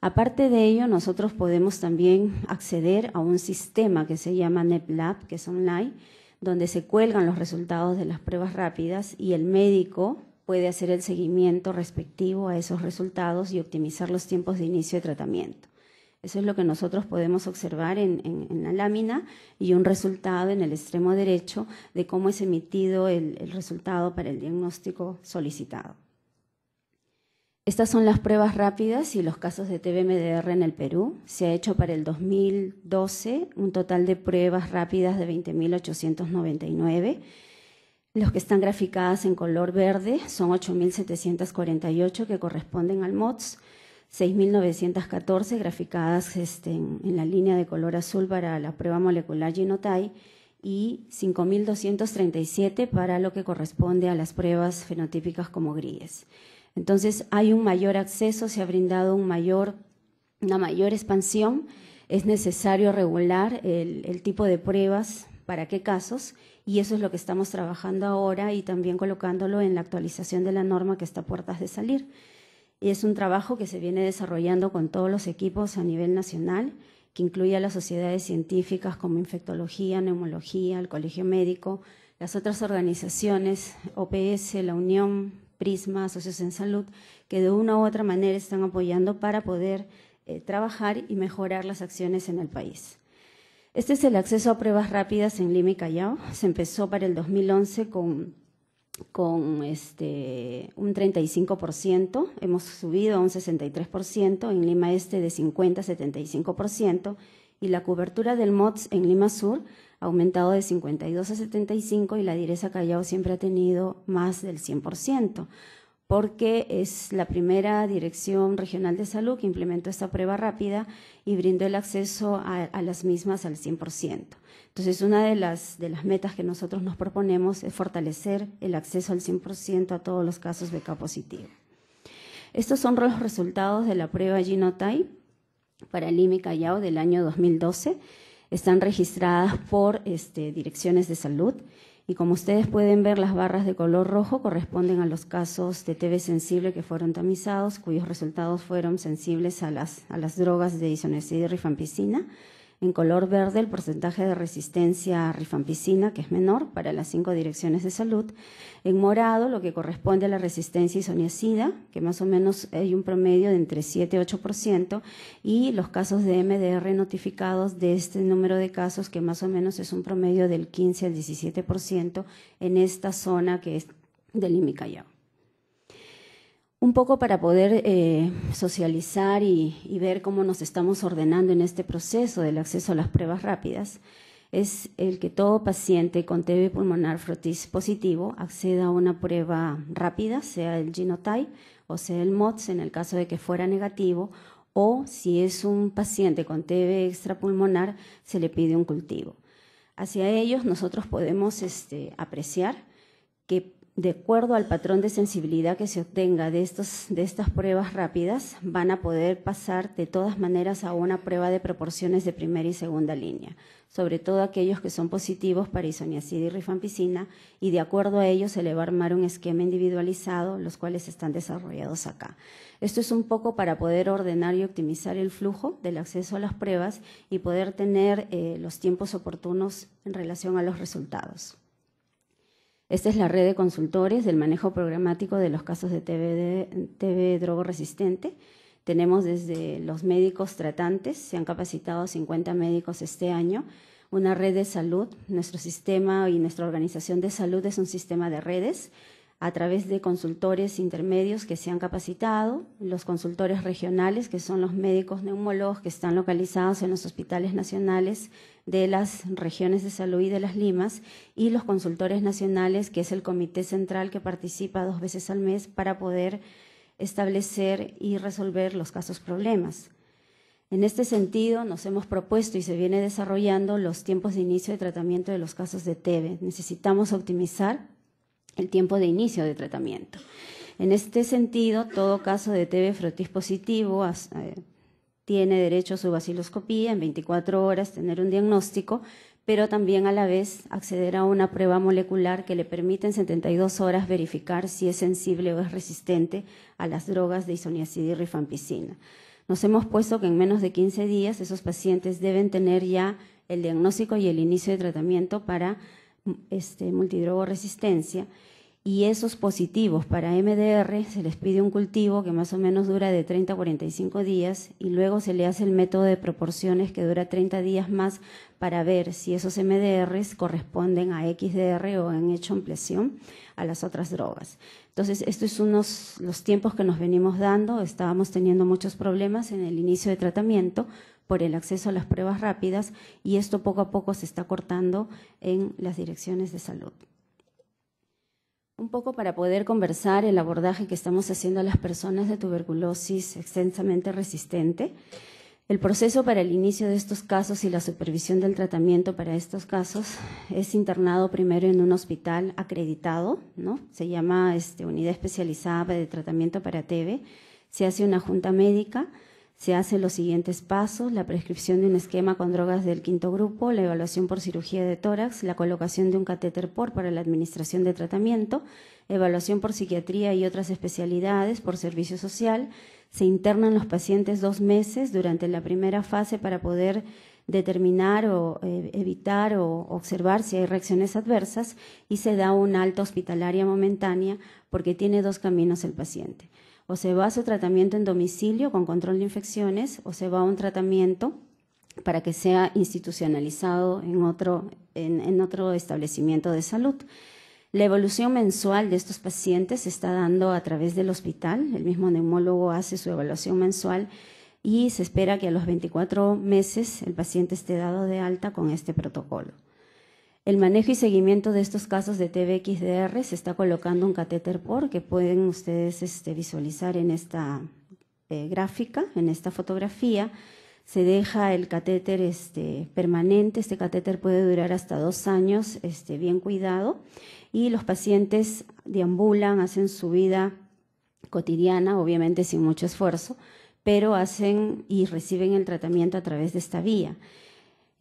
D: Aparte de ello, nosotros podemos también acceder a un sistema que se llama NEPLAB, que es online, donde se cuelgan los resultados de las pruebas rápidas y el médico puede hacer el seguimiento respectivo a esos resultados y optimizar los tiempos de inicio de tratamiento. Eso es lo que nosotros podemos observar en, la lámina y un resultado en el extremo derecho de cómo es emitido el, el resultado para el diagnóstico solicitado. Estas son las pruebas rápidas y los casos de TBMDR en el Perú. Se ha hecho para el 2012 un total de pruebas rápidas de 20.899. Los que están graficadas en color verde son 8.748 que corresponden al MOTS. 6.914 graficadas este, en, la línea de color azul para la prueba molecular Genotype y 5.237 para lo que corresponde a las pruebas fenotípicas como grilles. Entonces hay un mayor acceso, se ha brindado una mayor expansión, es necesario regular el tipo de pruebas, para qué casos, y eso es lo que estamos trabajando ahora y también colocándolo en la actualización de la norma que está a puertas de salir y es un trabajo que se viene desarrollando con todos los equipos a nivel nacional, que incluye a las sociedades científicas como infectología, neumología, el colegio médico, las otras organizaciones, OPS, la Unión, Prisma, Socios en Salud, que de una u otra manera están apoyando para poder eh, trabajar y mejorar las acciones en el país. Este es el acceso a pruebas rápidas en Lima y Callao. Se empezó para el 2011 con con este, un 35%, hemos subido a un 63%, en Lima Este de 50 a 75%, y la cobertura del MOTS en Lima Sur ha aumentado de 52 a 75 y la Direza Callao siempre ha tenido más del 100%, porque es la primera dirección regional de salud que implementó esta prueba rápida y brindó el acceso a, a las mismas al 100%. Entonces, una de las, metas que nosotros nos proponemos es fortalecer el acceso al 100% a todos los casos BK positivo. Estos son los resultados de la prueba Genotype para el imi Callao del año 2012. Están registradas por este, direcciones de salud y como ustedes pueden ver, las barras de color rojo corresponden a los casos de TB sensible que fueron tamizados, cuyos resultados fueron sensibles a las, drogas de isonexida y rifampicina en color verde, el porcentaje de resistencia a rifampicina, que es menor para las cinco direcciones de salud. En morado, lo que corresponde a la resistencia isoniacida, que más o menos hay un promedio de entre 7 y 8%, y los casos de MDR notificados de este número de casos, que más o menos es un promedio del 15 al 17% en esta zona que es del IMI un poco para poder eh, socializar y, ver cómo nos estamos ordenando en este proceso del acceso a las pruebas rápidas, es el que todo paciente con TB pulmonar frotis positivo acceda a una prueba rápida, sea el genotype o sea el MOTS en el caso de que fuera negativo, o si es un paciente con TB extrapulmonar, se le pide un cultivo. Hacia ellos nosotros podemos este, apreciar que de acuerdo al patrón de sensibilidad que se obtenga de, estas pruebas rápidas, van a poder pasar de todas maneras a una prueba de proporciones de primera y segunda línea, sobre todo aquellos que son positivos para isoniazida y rifampicina, y de acuerdo a ello se le va a armar un esquema individualizado, los cuales están desarrollados acá. Esto es un poco para poder ordenar y optimizar el flujo del acceso a las pruebas y poder tener eh, los tiempos oportunos en relación a los resultados. Esta es la red de consultores del manejo programático de los casos de TB, TB drogo resistente. Tenemos desde los médicos tratantes, se han capacitado 50 médicos este año, una red de salud. Nuestro sistema y nuestra organización de salud es un sistema de redes a través de consultores intermedios que se han capacitado, los consultores regionales, que son los médicos neumólogos que están localizados en los hospitales nacionales de las regiones de salud y de las limas, y los consultores nacionales, que es el comité central que participa dos veces al mes para poder establecer y resolver los casos problemas. En este sentido, nos hemos propuesto y se viene desarrollando los tiempos de inicio de tratamiento de los casos de TB. Necesitamos optimizar el tiempo de inicio de tratamiento. En este sentido, todo caso de TB frotis positivo eh, tiene derecho a su vaciloscopía en 24 horas, tener un diagnóstico, pero también a la vez acceder a una prueba molecular que le permite en 72 horas verificar si es sensible o es resistente a las drogas de isoniazid y rifampicina. Nos hemos puesto que en menos de 15 días esos pacientes deben tener ya el diagnóstico y el inicio de tratamiento para este, resistencia y esos positivos para MDR se les pide un cultivo que más o menos dura de 30 a 45 días y luego se le hace el método de proporciones que dura 30 días más para ver si esos MDR corresponden a XDR o han hecho ampliación a las otras drogas. Entonces, estos es los tiempos que nos venimos dando. Estábamos teniendo muchos problemas en el inicio de tratamiento, por el acceso a las pruebas rápidas y esto poco a poco se está cortando en las direcciones de salud. Un poco para poder conversar el abordaje que estamos haciendo a las personas de tuberculosis extensamente resistente. El proceso para el inicio de estos casos y la supervisión del tratamiento para estos casos es internado primero en un hospital acreditado, ¿no? Se llama este, Unidad Especializada de Tratamiento para TB. Se hace una junta médica se hacen los siguientes pasos, la prescripción de un esquema con drogas del quinto grupo, la evaluación por cirugía de tórax, la colocación de un catéter POR para la administración de tratamiento, evaluación por psiquiatría y otras especialidades, por servicio social. Se internan los pacientes dos meses durante la primera fase para poder determinar o eh, evitar o observar si hay reacciones adversas y se da un alto hospitalaria momentánea porque tiene dos caminos el paciente o se va a su tratamiento en domicilio con control de infecciones o se va a un tratamiento para que sea institucionalizado en otro, establecimiento de salud. La evolución mensual de estos pacientes se está dando a través del hospital. El mismo neumólogo hace su evaluación mensual y se espera que a los 24 meses el paciente esté dado de alta con este protocolo el manejo y seguimiento de estos casos de TBXDR se está colocando un catéter POR que pueden ustedes este, visualizar en esta eh, gráfica, en esta fotografía. Se deja el catéter este, permanente, este catéter puede durar hasta dos años este, bien cuidado y los pacientes deambulan, hacen su vida cotidiana, obviamente sin mucho esfuerzo, pero hacen y reciben el tratamiento a través de esta vía.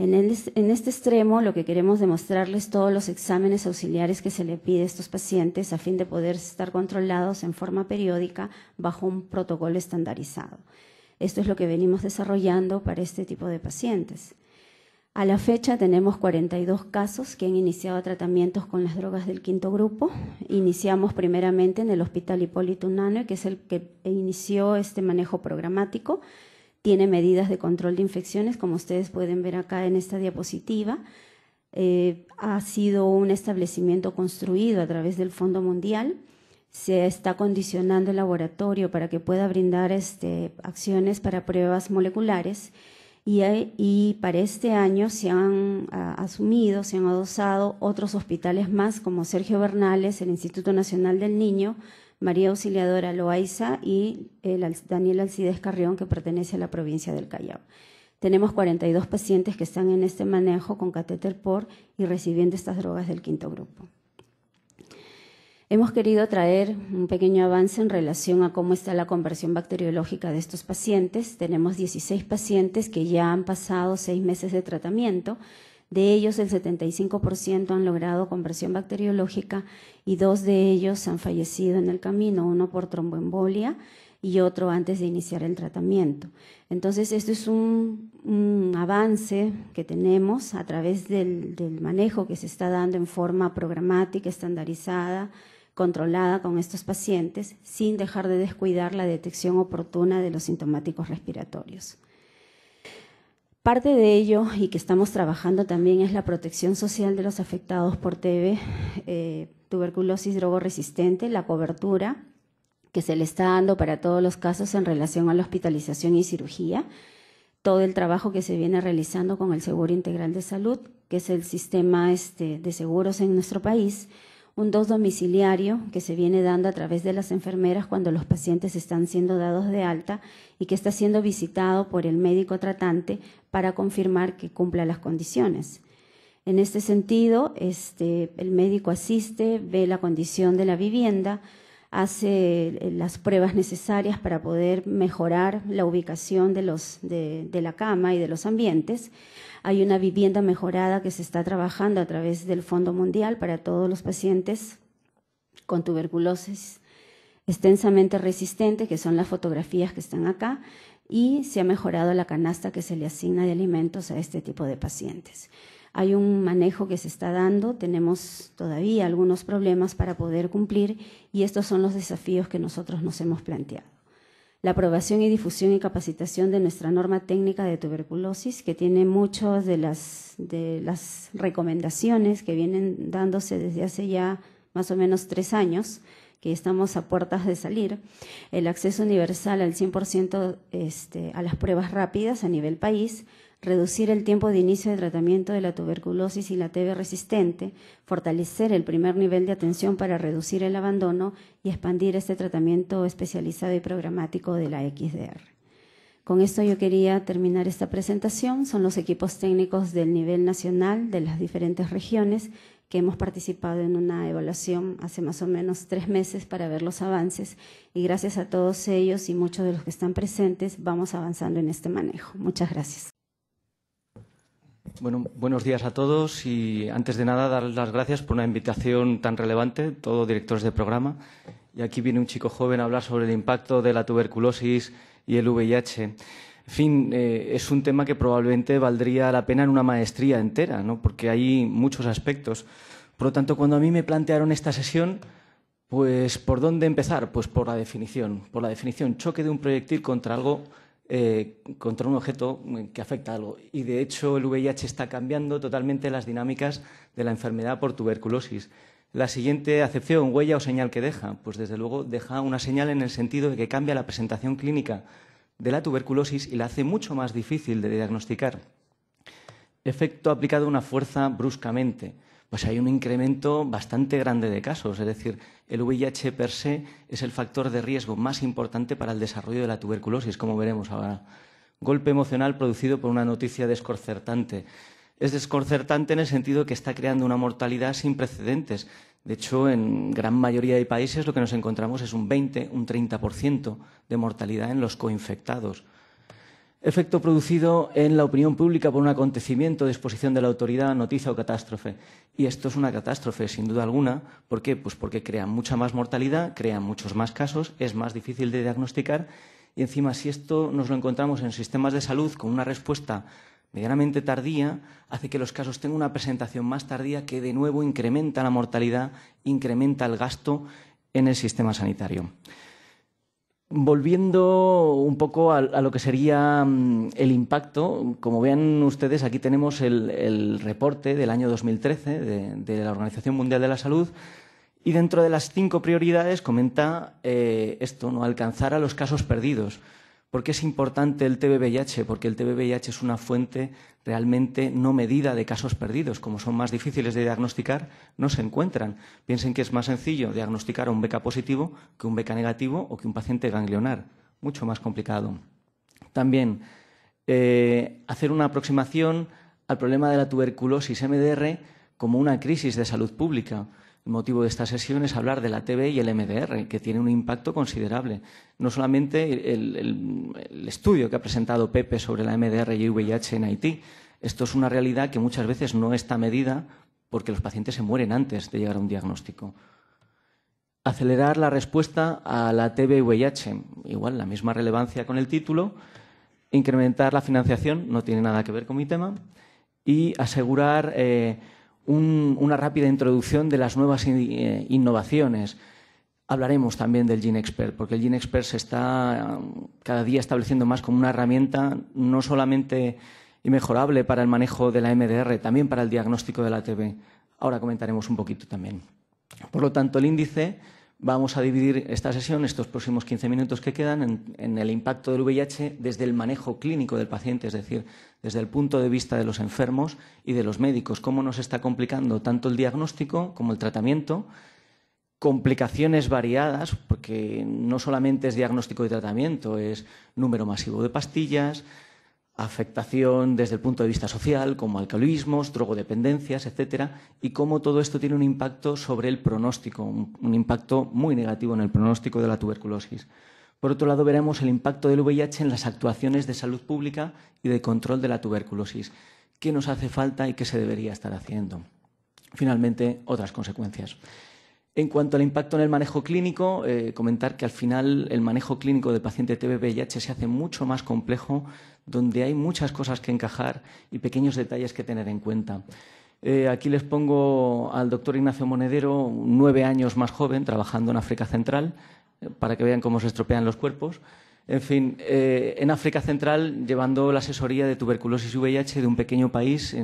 D: En, este extremo, lo que queremos demostrarles todos los exámenes auxiliares que se le pide a estos pacientes a fin de poder estar controlados en forma periódica bajo un protocolo estandarizado. Esto es lo que venimos desarrollando para este tipo de pacientes. A la fecha tenemos 42 casos que han iniciado tratamientos con las drogas del quinto grupo. Iniciamos primeramente en el Hospital Hipólito Unano, que es el que inició este manejo programático tiene medidas de control de infecciones, como ustedes pueden ver acá en esta diapositiva. Eh, ha sido un establecimiento construido a través del Fondo Mundial. Se está condicionando el laboratorio para que pueda brindar este, acciones para pruebas moleculares y, para este año se han asumido, se han adosado otros hospitales más como Sergio Bernales, el Instituto Nacional del Niño, María Auxiliadora Loaiza y Daniel Alcides Carrión, que pertenece a la provincia del Callao. Tenemos 42 pacientes que están en este manejo con catéter POR y recibiendo estas drogas del quinto grupo. Hemos querido traer un pequeño avance en relación a cómo está la conversión bacteriológica de estos pacientes. Tenemos 16 pacientes que ya han pasado seis meses de tratamiento de ellos, el 75% han logrado conversión bacteriológica y dos de ellos han fallecido en el camino, uno por tromboembolia y otro antes de iniciar el tratamiento. Entonces, esto es un, avance que tenemos a través del, manejo que se está dando en forma programática, estandarizada, controlada con estos pacientes, sin dejar de descuidar la detección oportuna de los sintomáticos respiratorios. Parte de ello y que estamos trabajando también es la protección social de los afectados por TB, eh, tuberculosis drogoresistente, la cobertura que se le está dando para todos los casos en relación a la hospitalización y cirugía, todo el trabajo que se viene realizando con el Seguro Integral de Salud, que es el sistema este, de seguros en nuestro país, un dos domiciliario que se viene dando a través de las enfermeras cuando los pacientes están siendo dados de alta y que está siendo visitado por el médico tratante para confirmar que cumpla las condiciones. En este sentido, este, el médico asiste, ve la condición de la vivienda, hace eh, las pruebas necesarias para poder mejorar la ubicación de, la cama y de los ambientes. Hay una vivienda mejorada que se está trabajando a través del Fondo Mundial para todos los pacientes con tuberculosis extensamente resistente, que son las fotografías que están acá, y se ha mejorado la canasta que se le asigna de alimentos a este tipo de pacientes. Hay un manejo que se está dando, tenemos todavía algunos problemas para poder cumplir y estos son los desafíos que nosotros nos hemos planteado. La aprobación y difusión y capacitación de nuestra norma técnica de tuberculosis, que tiene muchas de las, recomendaciones que vienen dándose desde hace ya más o menos tres años, que estamos a puertas de salir, el acceso universal al 100% este, a las pruebas rápidas a nivel país, reducir el tiempo de inicio de tratamiento de la tuberculosis y la TB resistente, fortalecer el primer nivel de atención para reducir el abandono y expandir este tratamiento especializado y programático de la XDR. Con esto yo quería terminar esta presentación. Son los equipos técnicos del nivel nacional de las diferentes regiones que hemos participado en una evaluación hace más o menos tres meses para ver los avances y gracias a todos ellos y muchos de los que están presentes vamos avanzando en este manejo. Muchas gracias buenos
E: días a todos y antes de nada dar las gracias por una invitación tan relevante, todos directores de programa. Y aquí viene un chico joven a hablar sobre el impacto de la tuberculosis y el VIH. En fin, eh, es un tema que probablemente valdría la pena en una maestría entera, ¿no? porque hay muchos aspectos. Por lo tanto, cuando a mí me plantearon esta sesión, pues ¿por dónde empezar? Pues por la definición, por la definición, choque de un proyectil contra algo eh, contra un objeto eh, que afecta algo. Y de hecho el VIH está cambiando totalmente las dinámicas de la enfermedad por tuberculosis. La siguiente acepción, huella o señal que deja, pues desde luego deja una señal en el sentido de que cambia la presentación clínica de la tuberculosis y la hace mucho más difícil de diagnosticar. Efecto aplicado a una fuerza bruscamente pues hay un incremento bastante grande de casos. Es decir, el VIH per se es el factor de riesgo más importante para el desarrollo de la tuberculosis, como veremos ahora. Golpe emocional producido por una noticia desconcertante. Es desconcertante en el sentido que está creando una mortalidad sin precedentes. De hecho, en gran mayoría de países lo que nos encontramos es un 20, un 30% de mortalidad en los coinfectados. Efecto producido en la opinión pública por un acontecimiento de exposición de la autoridad, noticia o catástrofe. Y esto es una catástrofe, sin duda alguna. ¿Por qué? Pues porque crea mucha más mortalidad, crea muchos más casos, es más difícil de diagnosticar. Y encima, si esto nos lo encontramos en sistemas de salud con una respuesta medianamente tardía, hace que los casos tengan una presentación más tardía que de nuevo incrementa la mortalidad, incrementa el gasto en el sistema sanitario. Volviendo un poco a, lo que sería mm, el impacto, como vean ustedes, aquí tenemos el, reporte del año 2013 de, de, la Organización Mundial de la Salud y dentro de las cinco prioridades comenta eh, esto, no alcanzar a los casos perdidos. ¿Por qué es importante el TBVIH? Porque el TBVIH es una fuente realmente no medida de casos perdidos. Como son más difíciles de diagnosticar, no se encuentran. Piensen que es más sencillo diagnosticar un beca positivo que un beca negativo o que un paciente ganglionar. Mucho más complicado. También eh, hacer una aproximación al problema de la tuberculosis MDR como una crisis de salud pública. El motivo de esta sesión es hablar de la TB y el MDR, que tiene un impacto considerable. No solamente el, estudio que ha presentado Pepe sobre la MDR y VIH en Haití. Esto es una realidad que muchas veces no está medida porque los pacientes se mueren antes de llegar a un diagnóstico. Acelerar la respuesta a la TB-VIH, y igual la misma relevancia con el título. Incrementar la financiación, no tiene nada que ver con mi tema. Y asegurar eh, una rápida introducción de las nuevas eh, innovaciones. Hablaremos también del GeneXpert, porque el GeneXpert se está eh, cada día estableciendo más como una herramienta no solamente mejorable para el manejo de la MDR, también para el diagnóstico de la TB. Ahora comentaremos un poquito también. Por lo tanto, el índice Vamos a dividir esta sesión, estos próximos 15 minutos que quedan, en, el impacto del VIH desde el manejo clínico del paciente, es decir, desde el punto de vista de los enfermos y de los médicos, cómo nos está complicando tanto el diagnóstico como el tratamiento, complicaciones variadas, porque no solamente es diagnóstico y tratamiento, es número masivo de pastillas, afectación desde el punto de vista social, como alcoholismos, drogodependencias, etcétera, y cómo todo esto tiene un impacto sobre el pronóstico, un, impacto muy negativo en el pronóstico de la tuberculosis. Por otro lado, veremos el impacto del VIH en las actuaciones de salud pública y de control de la tuberculosis, qué nos hace falta y qué se debería estar haciendo. Finalmente, otras consecuencias. En cuanto al impacto en el manejo clínico, eh, comentar que al final el manejo clínico del paciente TB-VIH se hace mucho más complejo donde hay muchas cosas que encajar y pequeños detalles que tener en cuenta. Eh, aquí les pongo al doctor Ignacio Monedero, nueve años más joven, trabajando en África Central, eh, para que vean cómo se estropean los cuerpos. En fin, eh, en África Central, llevando la asesoría de tuberculosis y VIH de un pequeño país,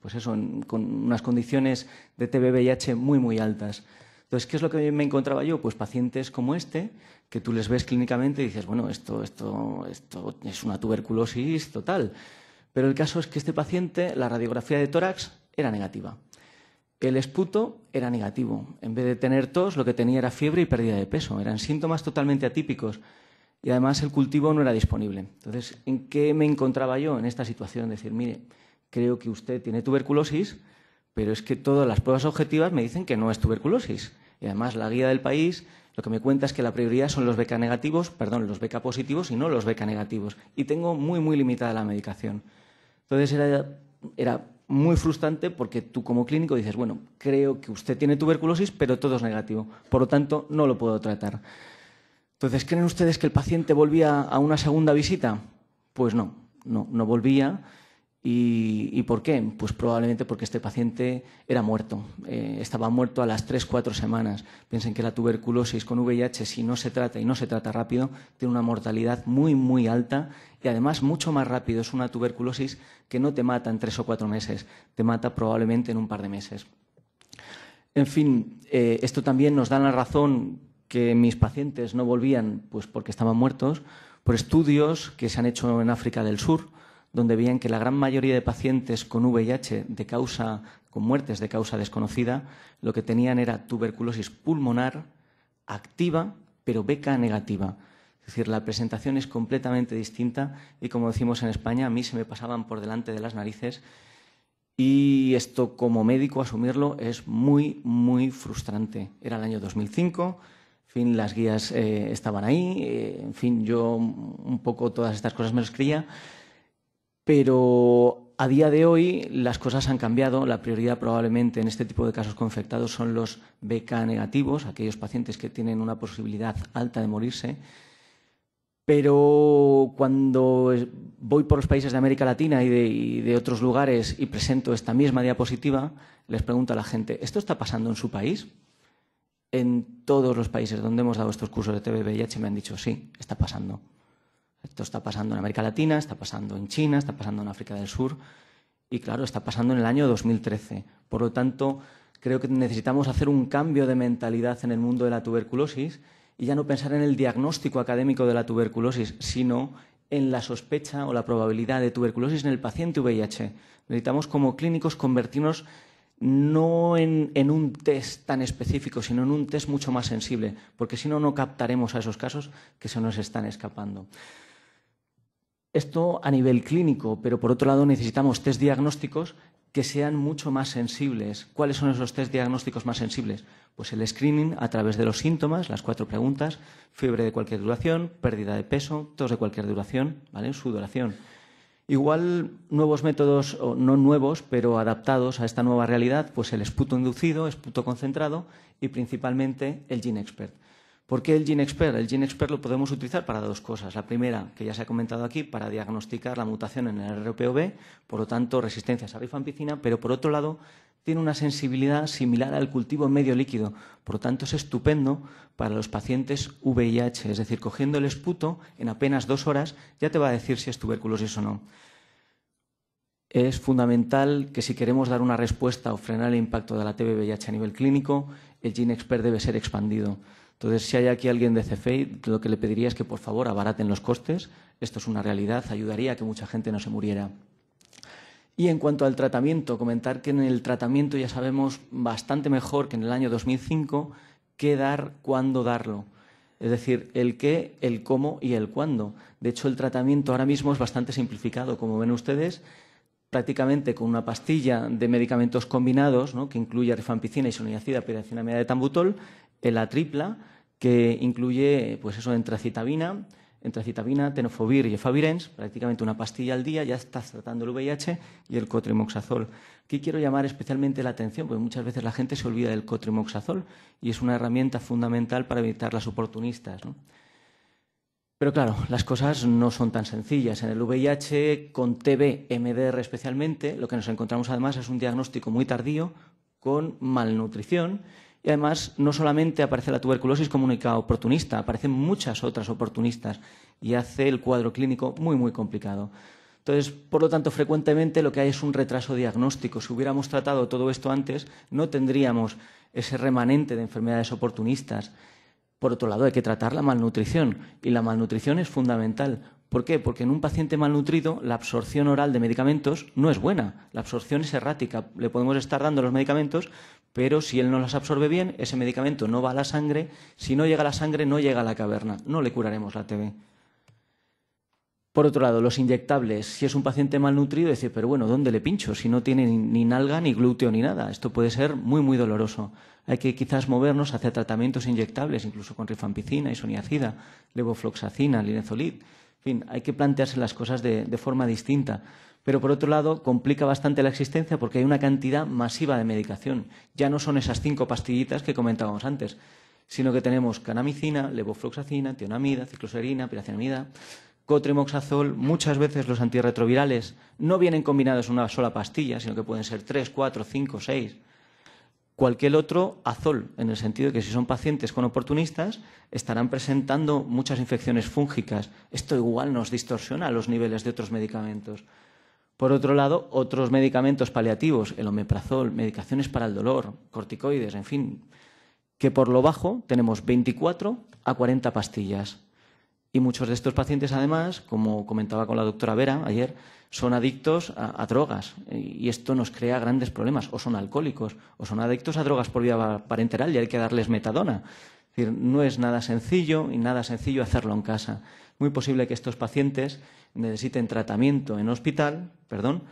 E: pues eso, con unas condiciones de TB-VIH muy, muy altas. Entonces, ¿qué es lo que me encontraba yo? Pues pacientes como este, que tú les ves clínicamente y dices, bueno, esto, esto, esto es una tuberculosis total. Pero el caso es que este paciente, la radiografía de tórax era negativa. El esputo era negativo. En vez de tener tos, lo que tenía era fiebre y pérdida de peso. Eran síntomas totalmente atípicos. Y además el cultivo no era disponible. Entonces, ¿en qué me encontraba yo en esta situación? Decir, mire, creo que usted tiene tuberculosis, pero es que todas las pruebas objetivas me dicen que no es tuberculosis. Y además la guía del país lo que me cuenta es que la prioridad son los beca negativos, perdón, los beca positivos y no los beca negativos. Y tengo muy, muy limitada la medicación. Entonces era, era muy frustrante porque tú como clínico dices, bueno, creo que usted tiene tuberculosis, pero todo es negativo. Por lo tanto, no lo puedo tratar. Entonces, ¿creen ustedes que el paciente volvía a una segunda visita? Pues no, no, no volvía. ¿Y, por qué? Pues probablemente porque este paciente era muerto. Eh, estaba muerto a las 3 cuatro semanas. Piensen que la tuberculosis con VIH, si no se trata y no se trata rápido, tiene una mortalidad muy, muy alta y además mucho más rápido. Es una tuberculosis que no te mata en tres o cuatro meses, te mata probablemente en un par de meses. En fin, eh, esto también nos da la razón que mis pacientes no volvían pues porque estaban muertos por estudios que se han hecho en África del Sur donde veían que la gran mayoría de pacientes con VIH de causa, con muertes de causa desconocida, lo que tenían era tuberculosis pulmonar activa, pero beca negativa. Es decir, la presentación es completamente distinta y, como decimos en España, a mí se me pasaban por delante de las narices y esto, como médico, asumirlo es muy, muy frustrante. Era el año 2005, fin, las guías eh, estaban ahí, eh, en fin, yo un poco todas estas cosas me las creía. Pero a día de hoy las cosas han cambiado. La prioridad probablemente en este tipo de casos confectados son los BK negativos, aquellos pacientes que tienen una posibilidad alta de morirse. Pero cuando voy por los países de América Latina y de, otros lugares y presento esta misma diapositiva, les pregunto a la gente, ¿esto está pasando en su país? En todos los países donde hemos dado estos cursos de TBVIH me han dicho, sí, está pasando. Esto está pasando en América Latina, está pasando en China, está pasando en África del Sur y claro, está pasando en el año 2013. Por lo tanto, creo que necesitamos hacer un cambio de mentalidad en el mundo de la tuberculosis y ya no pensar en el diagnóstico académico de la tuberculosis, sino en la sospecha o la probabilidad de tuberculosis en el paciente VIH. Necesitamos como clínicos convertirnos no en, en, un test tan específico, sino en un test mucho más sensible, porque si no, no captaremos a esos casos que se nos están escapando. Esto a nivel clínico, pero por otro lado necesitamos test diagnósticos que sean mucho más sensibles. ¿Cuáles son esos test diagnósticos más sensibles? Pues el screening a través de los síntomas, las cuatro preguntas, fiebre de cualquier duración, pérdida de peso, tos de cualquier duración, su duración. Igual nuevos métodos, o no nuevos, pero adaptados a esta nueva realidad, pues el esputo inducido, esputo concentrado y principalmente el GeneXpert. expert. ¿Por qué el GeneXpert? El GeneXpert lo podemos utilizar para dos cosas. La primera, que ya se ha comentado aquí, para diagnosticar la mutación en el RPOB, por lo tanto, resistencia a rifampicina, pero por otro lado, tiene una sensibilidad similar al cultivo en medio líquido. Por lo tanto, es estupendo para los pacientes VIH. Es decir, cogiendo el esputo en apenas dos horas ya te va a decir si es tuberculosis o no. Es fundamental que si queremos dar una respuesta o frenar el impacto de la TB-VIH a nivel clínico, el GeneXpert debe ser expandido. Entonces, si hay aquí alguien de CFEI, lo que le pediría es que por favor abaraten los costes. Esto es una realidad, ayudaría a que mucha gente no se muriera. Y en cuanto al tratamiento, comentar que en el tratamiento ya sabemos bastante mejor que en el año 2005 qué dar, cuándo darlo. Es decir, el qué, el cómo y el cuándo. De hecho, el tratamiento ahora mismo es bastante simplificado. Como ven ustedes, prácticamente con una pastilla de medicamentos combinados, que incluye rifampicina, isoniacida, piracinamida de tambutol, en la tripla que incluye pues eso, entracitabina, entracitabina, tenofovir y efavirenz, prácticamente una pastilla al día, ya estás tratando el VIH y el cotrimoxazol. Aquí quiero llamar especialmente la atención, porque muchas veces la gente se olvida del cotrimoxazol y es una herramienta fundamental para evitar las oportunistas. Pero claro, las cosas no son tan sencillas. En el VIH, con TB, MDR especialmente, lo que nos encontramos además es un diagnóstico muy tardío con malnutrición y además, no solamente aparece la tuberculosis como única oportunista, aparecen muchas otras oportunistas y hace el cuadro clínico muy, muy complicado. Entonces, por lo tanto, frecuentemente lo que hay es un retraso diagnóstico. Si hubiéramos tratado todo esto antes, no tendríamos ese remanente de enfermedades oportunistas. Por otro lado, hay que tratar la malnutrición y la malnutrición es fundamental. ¿Por qué? Porque en un paciente malnutrido la absorción oral de medicamentos no es buena, la absorción es errática. Le podemos estar dando los medicamentos, pero si él no las absorbe bien, ese medicamento no va a la sangre, si no llega a la sangre, no llega a la caverna, no le curaremos la TB. Por otro lado, los inyectables. Si es un paciente malnutrido, decir, pero bueno, ¿dónde le pincho? Si no tiene ni nalga, ni glúteo, ni nada. Esto puede ser muy, muy doloroso. Hay que quizás movernos hacia tratamientos inyectables, incluso con rifampicina, isoniacida, levofloxacina, linezolid. En fin, hay que plantearse las cosas de forma distinta pero por otro lado complica bastante la existencia porque hay una cantidad masiva de medicación. Ya no son esas cinco pastillitas que comentábamos antes, sino que tenemos canamicina, levofloxacina, tionamida, cicloserina, piracinamida, cotrimoxazol. Muchas veces los antirretrovirales no vienen combinados en una sola pastilla, sino que pueden ser tres, cuatro, cinco, seis cualquier otro azol, en el sentido de que si son pacientes con oportunistas, estarán presentando muchas infecciones fúngicas. Esto igual nos distorsiona los niveles de otros medicamentos. Por otro lado, otros medicamentos paliativos, el omeprazol, medicaciones para el dolor, corticoides, en fin, que por lo bajo tenemos 24 a 40 pastillas. Y muchos de estos pacientes, además, como comentaba con la doctora Vera ayer, son adictos a, drogas y esto nos crea grandes problemas. O son alcohólicos, o son adictos a drogas por vía parenteral y hay que darles metadona. Es decir, no es nada sencillo y nada sencillo hacerlo en casa. Muy posible que estos pacientes necesiten tratamiento en hospital, perdón,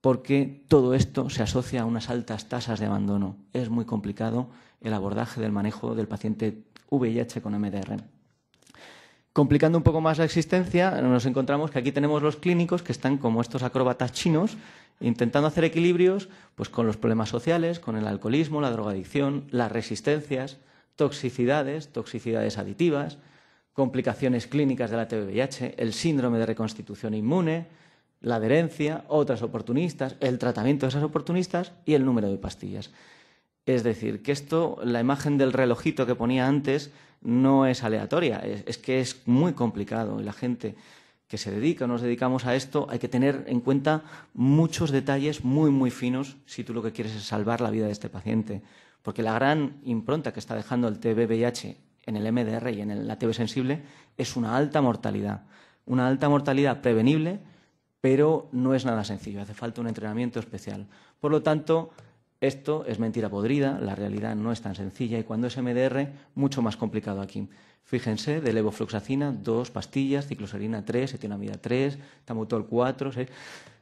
E: porque todo esto se asocia a unas altas tasas de abandono. Es muy complicado el abordaje del manejo del paciente VIH con MDR. Complicando un poco más la existencia, nos encontramos que aquí tenemos los clínicos que están como estos acróbatas chinos intentando hacer equilibrios pues, con los problemas sociales, con el alcoholismo, la drogadicción, las resistencias, toxicidades, toxicidades aditivas, complicaciones clínicas de la TBVH, el síndrome de reconstitución inmune, la adherencia, otras oportunistas, el tratamiento de esas oportunistas y el número de pastillas. Es decir, que esto, la imagen del relojito que ponía antes, no es aleatoria, es, que es muy complicado y la gente que se dedica o nos dedicamos a esto, hay que tener en cuenta muchos detalles muy, muy finos si tú lo que quieres es salvar la vida de este paciente. Porque la gran impronta que está dejando el TBVH en el MDR y en el, la sensible es una alta mortalidad. Una alta mortalidad prevenible, pero no es nada sencillo. Hace falta un entrenamiento especial. Por lo tanto, esto es mentira podrida, la realidad no es tan sencilla y cuando es MDR, mucho más complicado aquí. Fíjense, de levofloxacina, dos pastillas, cicloserina tres, etinamida tres, tamutol cuatro, Es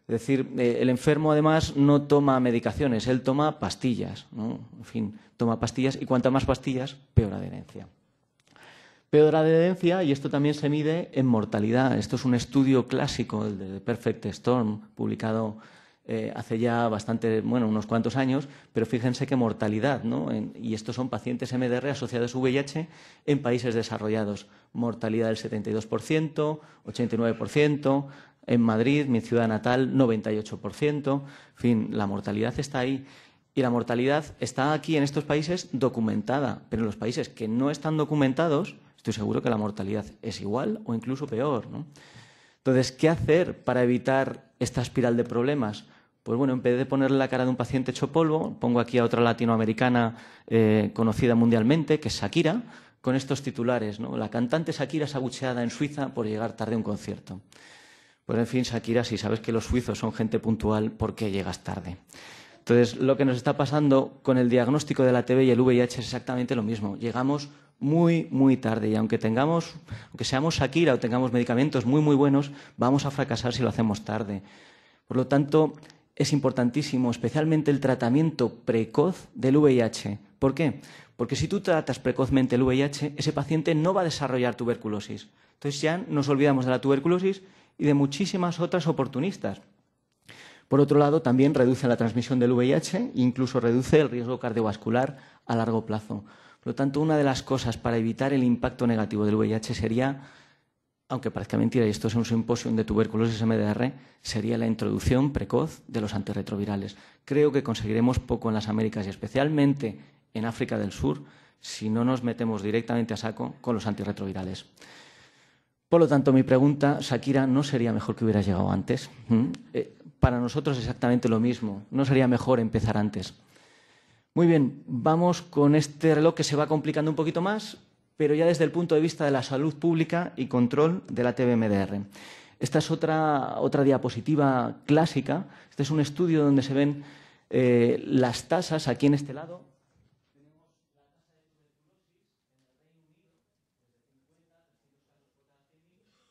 E: decir, eh, el enfermo además no toma medicaciones, él toma pastillas, ¿no? En fin, toma pastillas y cuanta más pastillas, peor adherencia. Pero la adherencia, y esto también se mide en mortalidad. Esto es un estudio clásico, el de Perfect Storm, publicado eh, hace ya bastante, bueno, unos cuantos años, pero fíjense que mortalidad, ¿no? y estos son pacientes MDR asociados a VIH en países desarrollados. Mortalidad del 72%, 89%, en Madrid, mi ciudad natal, 98%. En fin, la mortalidad está ahí. Y la mortalidad está aquí en estos países documentada, pero en los países que no están documentados, estoy seguro que la mortalidad es igual o incluso peor. Entonces, ¿qué hacer para evitar esta espiral de problemas? Pues bueno, en vez de ponerle la cara de un paciente hecho polvo, pongo aquí a otra latinoamericana eh, conocida mundialmente, que es Shakira, con estos titulares. ¿no? La cantante Shakira es abucheada en Suiza por llegar tarde a un concierto. Pues en fin, Shakira, si sabes que los suizos son gente puntual, ¿por qué llegas tarde? Entonces, lo que nos está pasando con el diagnóstico de la TB y el VIH es exactamente lo mismo. Llegamos muy, muy tarde y aunque tengamos, aunque seamos Shakira o tengamos medicamentos muy, muy buenos, vamos a fracasar si lo hacemos tarde. Por lo tanto, es importantísimo, especialmente el tratamiento precoz del VIH. ¿Por qué? Porque si tú tratas precozmente el VIH, ese paciente no va a desarrollar tuberculosis. Entonces ya nos olvidamos de la tuberculosis y de muchísimas otras oportunistas. Por otro lado, también reduce la transmisión del VIH e incluso reduce el riesgo cardiovascular a largo plazo. Por lo tanto, una de las cosas para evitar el impacto negativo del VIH sería, aunque parezca mentira, y esto es un simposio de tuberculosis MDR, sería la introducción precoz de los antirretrovirales. Creo que conseguiremos poco en las Américas y especialmente en África del Sur si no nos metemos directamente a saco con los antirretrovirales. Por lo tanto, mi pregunta, Shakira, ¿no sería mejor que hubiera llegado antes? ¿Mm? Eh, para nosotros exactamente lo mismo. ¿No sería mejor empezar antes? Muy bien, vamos con este reloj que se va complicando un poquito más, pero ya desde el punto de vista de la salud pública y control de la TBMDR. Esta es otra, diapositiva clásica. Este es un estudio donde se ven eh, las tasas aquí en este lado.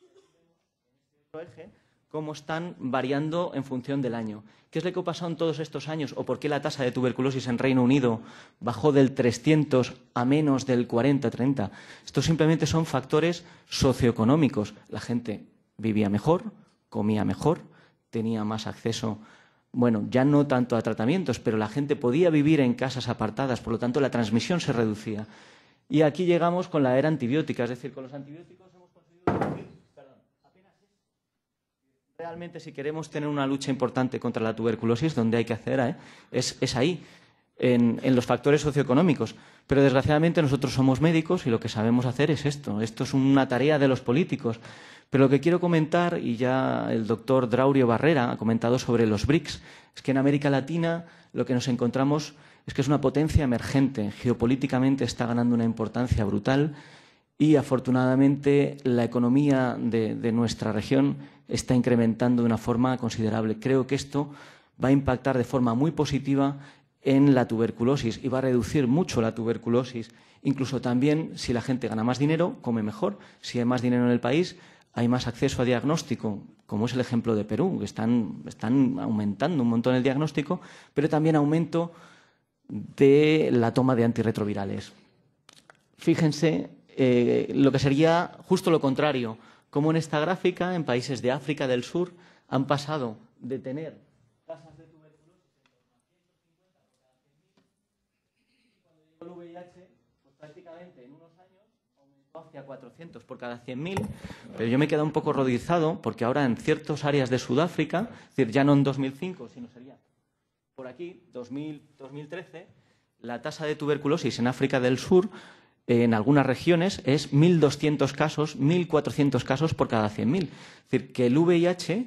E: Tenemos la cómo están variando en función del año. ¿Qué es lo que ha pasado en todos estos años o por qué la tasa de tuberculosis en Reino Unido bajó del 300 a menos del 40-30? Estos simplemente son factores socioeconómicos. La gente vivía mejor, comía mejor, tenía más acceso bueno, ya no tanto a tratamientos, pero la gente podía vivir en casas apartadas, por lo tanto la transmisión se reducía. Y aquí llegamos con la era antibiótica, es decir, con los antibióticos hemos conseguido Realmente si queremos tener una lucha importante contra la tuberculosis, donde hay que hacer ¿eh? es, es, ahí, en, en, los factores socioeconómicos. Pero desgraciadamente nosotros somos médicos y lo que sabemos hacer es esto. Esto es una tarea de los políticos. Pero lo que quiero comentar, y ya el doctor Draurio Barrera ha comentado sobre los BRICS, es que en América Latina lo que nos encontramos es que es una potencia emergente. Geopolíticamente está ganando una importancia brutal y afortunadamente la economía de, nuestra región está incrementando de una forma considerable. Creo que esto va a impactar de forma muy positiva en la tuberculosis y va a reducir mucho la tuberculosis. Incluso también si la gente gana más dinero, come mejor. Si hay más dinero en el país, hay más acceso a diagnóstico, como es el ejemplo de Perú, que están, están aumentando un montón el diagnóstico, pero también aumento de la toma de antirretrovirales. Fíjense eh, lo que sería justo lo contrario, como en esta gráfica, en países de África del Sur, han pasado de tener tasas de tuberculosis 150 por cada 100.000, cuando llegó el VIH, pues prácticamente en unos años aumentó hacia 400 por cada 100.000, pero yo me he quedado un poco rodizado porque ahora en ciertas áreas de Sudáfrica, es decir, ya no en 2005, sino sería por aquí, 2000, 2013, la tasa de tuberculosis en África del Sur en algunas regiones es 1.200 casos, 1.400 casos por cada 100.000. Es decir, que el VIH,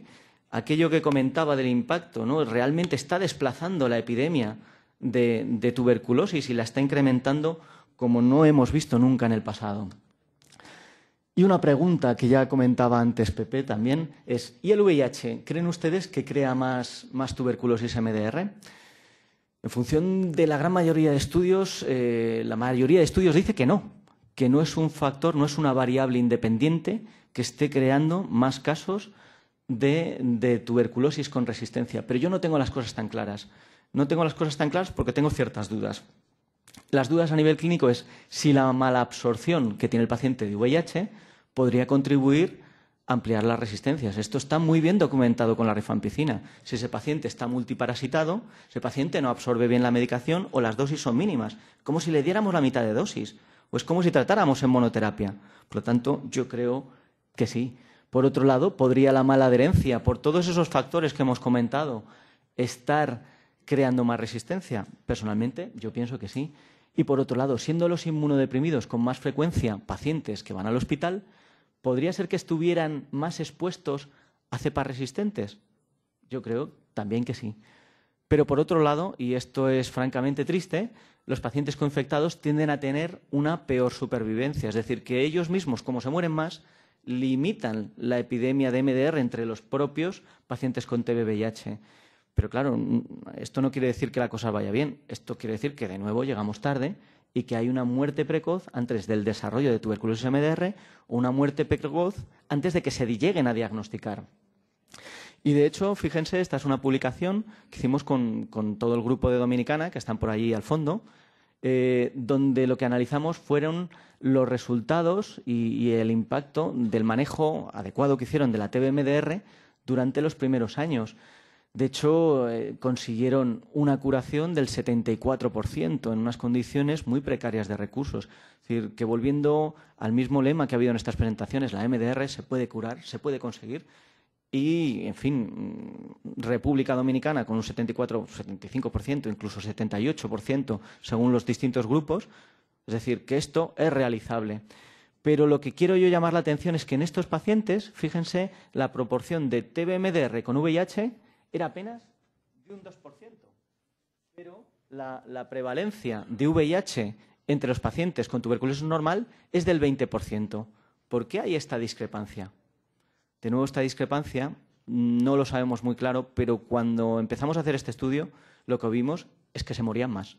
E: aquello que comentaba del impacto, ¿no? realmente está desplazando la epidemia de, tuberculosis y la está incrementando como no hemos visto nunca en el pasado. Y una pregunta que ya comentaba antes Pepe también es, ¿y el VIH? ¿Creen ustedes que crea más tuberculosis MDR? En función de la gran mayoría de estudios, eh, la mayoría de estudios dice que no, que no es un factor, no es una variable independiente que esté creando más casos de, tuberculosis con resistencia. Pero yo no tengo las cosas tan claras. No tengo las cosas tan claras porque tengo ciertas dudas. Las dudas a nivel clínico es si la mala absorción que tiene el paciente de VIH podría contribuir ampliar las resistencias. Esto está muy bien documentado con la rifampicina. Si ese paciente está multiparasitado, ese paciente no absorbe bien la medicación o las dosis son mínimas, como si le diéramos la mitad de dosis, o es como si tratáramos en monoterapia. Por lo tanto, yo creo que sí. Por otro lado, podría la mala adherencia, por todos esos factores que hemos comentado, estar creando más resistencia. Personalmente, yo pienso que sí. Y por otro lado, siendo los inmunodeprimidos con más frecuencia pacientes que van al hospital, ¿Podría ser que estuvieran más expuestos a cepas resistentes? Yo creo también que sí. Pero por otro lado, y esto es francamente triste, los pacientes coinfectados tienden a tener una peor supervivencia, es decir, que ellos mismos, como se mueren más, limitan la epidemia de MDR entre los propios pacientes con TBVIH. Pero claro, esto no quiere decir que la cosa vaya bien, esto quiere decir que de nuevo llegamos tarde y que hay una muerte precoz antes del desarrollo de tuberculosis MDR o una muerte precoz antes de que se lleguen a diagnosticar. Y de hecho, fíjense, esta es una publicación que hicimos con, todo el grupo de Dominicana, que están por allí al fondo, eh, donde lo que analizamos fueron los resultados y, y, el impacto del manejo adecuado que hicieron de la TBMDR durante los primeros años. De hecho, eh, consiguieron una curación del 74% en unas condiciones muy precarias de recursos. Es decir, que volviendo al mismo lema que ha habido en estas presentaciones, la MDR se puede curar, se puede conseguir. Y, en fin, mm, República Dominicana con un 74, 75%, incluso 78% según los distintos grupos. Es decir, que esto es realizable. Pero lo que quiero yo llamar la atención es que en estos pacientes, fíjense, la proporción de TBMDR con VIH era apenas de un 2%. Pero la, prevalencia de VIH entre los pacientes con tuberculosis normal es del 20%. ¿Por qué hay esta discrepancia? De nuevo, esta discrepancia no lo sabemos muy claro, pero cuando empezamos a hacer este estudio, lo que vimos es que se morían más.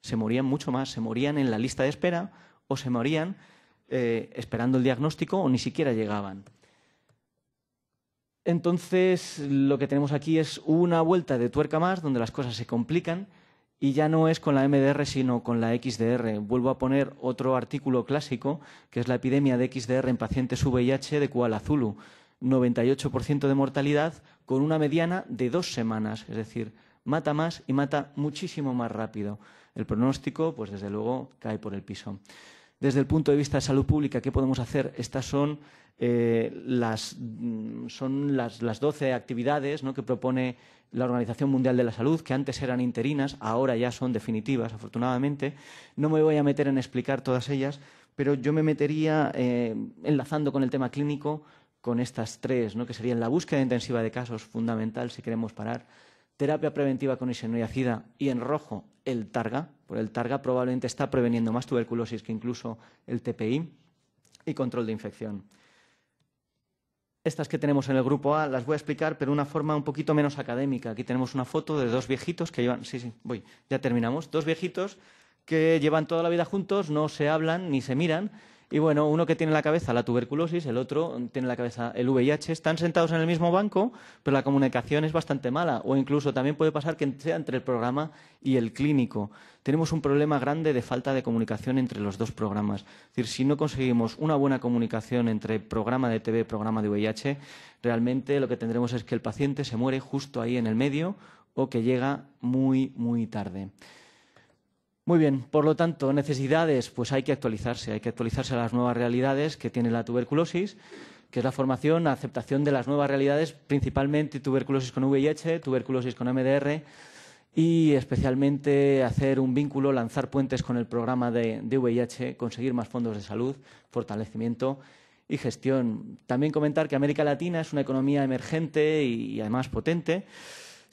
E: Se morían mucho más, se morían en la lista de espera o se morían eh, esperando el diagnóstico o ni siquiera llegaban. Entonces, lo que tenemos aquí es una vuelta de tuerca más donde las cosas se complican y ya no es con la MDR sino con la XDR. Vuelvo a poner otro artículo clásico que es la epidemia de XDR en pacientes VIH de Kuala Zulu. 98% de mortalidad con una mediana de dos semanas, es decir, mata más y mata muchísimo más rápido. El pronóstico, pues desde luego, cae por el piso. Desde el punto de vista de salud pública, ¿qué podemos hacer? Estas son eh, mm, son las, las 12 actividades que propone la Organización Mundial de la Salud, que antes eran interinas, ahora ya son definitivas, afortunadamente. No me voy a meter en explicar todas ellas, pero yo me metería, eh, enlazando con el tema clínico, con estas tres, que serían la búsqueda intensiva de casos, fundamental si queremos parar, terapia preventiva con isenoyacida, y en rojo el targa, por el targa probablemente está preveniendo más tuberculosis que incluso el TPI, y control de infección estas que tenemos en el grupo A las voy a explicar, pero de una forma un poquito menos académica. Aquí tenemos una foto de dos viejitos que llevan. Sí, sí, voy, ya terminamos. Dos viejitos que llevan toda la vida juntos, no se hablan ni se miran, y bueno, uno que tiene en la cabeza la tuberculosis, el otro tiene en la cabeza el VIH, están sentados en el mismo banco, pero la comunicación es bastante mala. O incluso también puede pasar que sea entre el programa y el clínico. Tenemos un problema grande de falta de comunicación entre los dos programas. Es decir, si no conseguimos una buena comunicación entre programa de TV y programa de VIH, realmente lo que tendremos es que el paciente se muere justo ahí en el medio o que llega muy, muy tarde. Muy bien, por lo tanto, necesidades, pues hay que actualizarse, hay que actualizarse a las nuevas realidades que tiene la tuberculosis, que es la formación, la aceptación de las nuevas realidades, principalmente tuberculosis con VIH, tuberculosis con MDR y especialmente hacer un vínculo, lanzar puentes con el programa de, VIH, conseguir más fondos de salud, fortalecimiento y gestión. También comentar que América Latina es una economía emergente y además potente.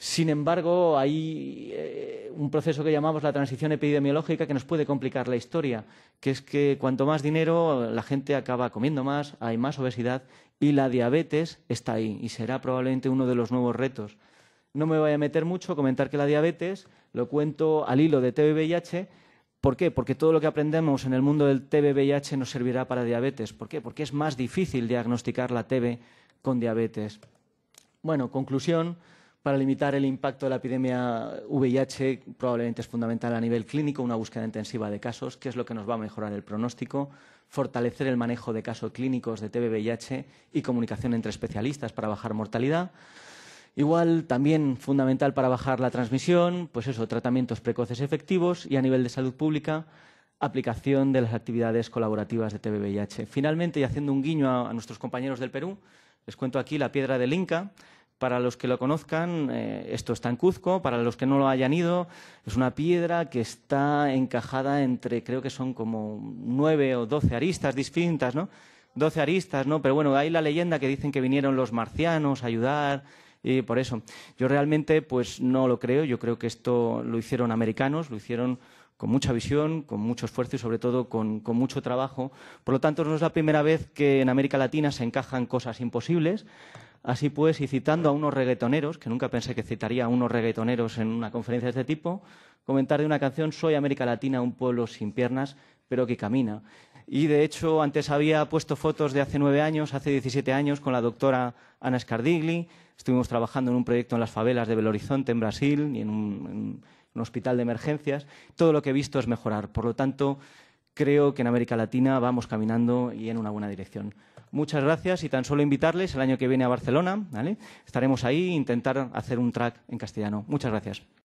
E: Sin embargo, hay eh, un proceso que llamamos la transición epidemiológica que nos puede complicar la historia, que es que cuanto más dinero, la gente acaba comiendo más, hay más obesidad y la diabetes está ahí y será probablemente uno de los nuevos retos. No me voy a meter mucho, a comentar que la diabetes lo cuento al hilo de TBVIH. ¿Por qué? Porque todo lo que aprendemos en el mundo del TBVIH nos servirá para diabetes. ¿Por qué? Porque es más difícil diagnosticar la TB con diabetes. Bueno, conclusión para limitar el impacto de la epidemia VIH probablemente es fundamental a nivel clínico una búsqueda intensiva de casos, que es lo que nos va a mejorar el pronóstico, fortalecer el manejo de casos clínicos de tb y comunicación entre especialistas para bajar mortalidad. Igual también fundamental para bajar la transmisión, pues eso, tratamientos precoces efectivos y a nivel de salud pública, aplicación de las actividades colaborativas de tb Finalmente, y haciendo un guiño a, a nuestros compañeros del Perú, les cuento aquí la piedra del Inca, para los que lo conozcan, eh, esto está en Cuzco, para los que no lo hayan ido, es una piedra que está encajada entre, creo que son como nueve o doce aristas distintas, ¿no? Doce aristas, ¿no? Pero bueno, hay la leyenda que dicen que vinieron los marcianos a ayudar y por eso. Yo realmente pues no lo creo, yo creo que esto lo hicieron americanos, lo hicieron con mucha visión, con mucho esfuerzo y sobre todo con, mucho trabajo. Por lo tanto, no es la primera vez que en América Latina se encajan cosas imposibles. Así pues, y citando a unos reggaetoneros, que nunca pensé que citaría a unos reggaetoneros en una conferencia de este tipo, comentar de una canción Soy América Latina, un pueblo sin piernas, pero que camina. Y de hecho, antes había puesto fotos de hace nueve años, hace 17 años, con la doctora Ana Scardigli. Estuvimos trabajando en un proyecto en las favelas de Belo Horizonte, en Brasil, y en un hospital de emergencias. Todo lo que he visto es mejorar. Por lo tanto, creo que en América Latina vamos caminando y en una buena dirección. Muchas gracias y tan solo invitarles el año que viene a Barcelona. Estaremos ahí e intentar hacer un track en castellano. Muchas gracias.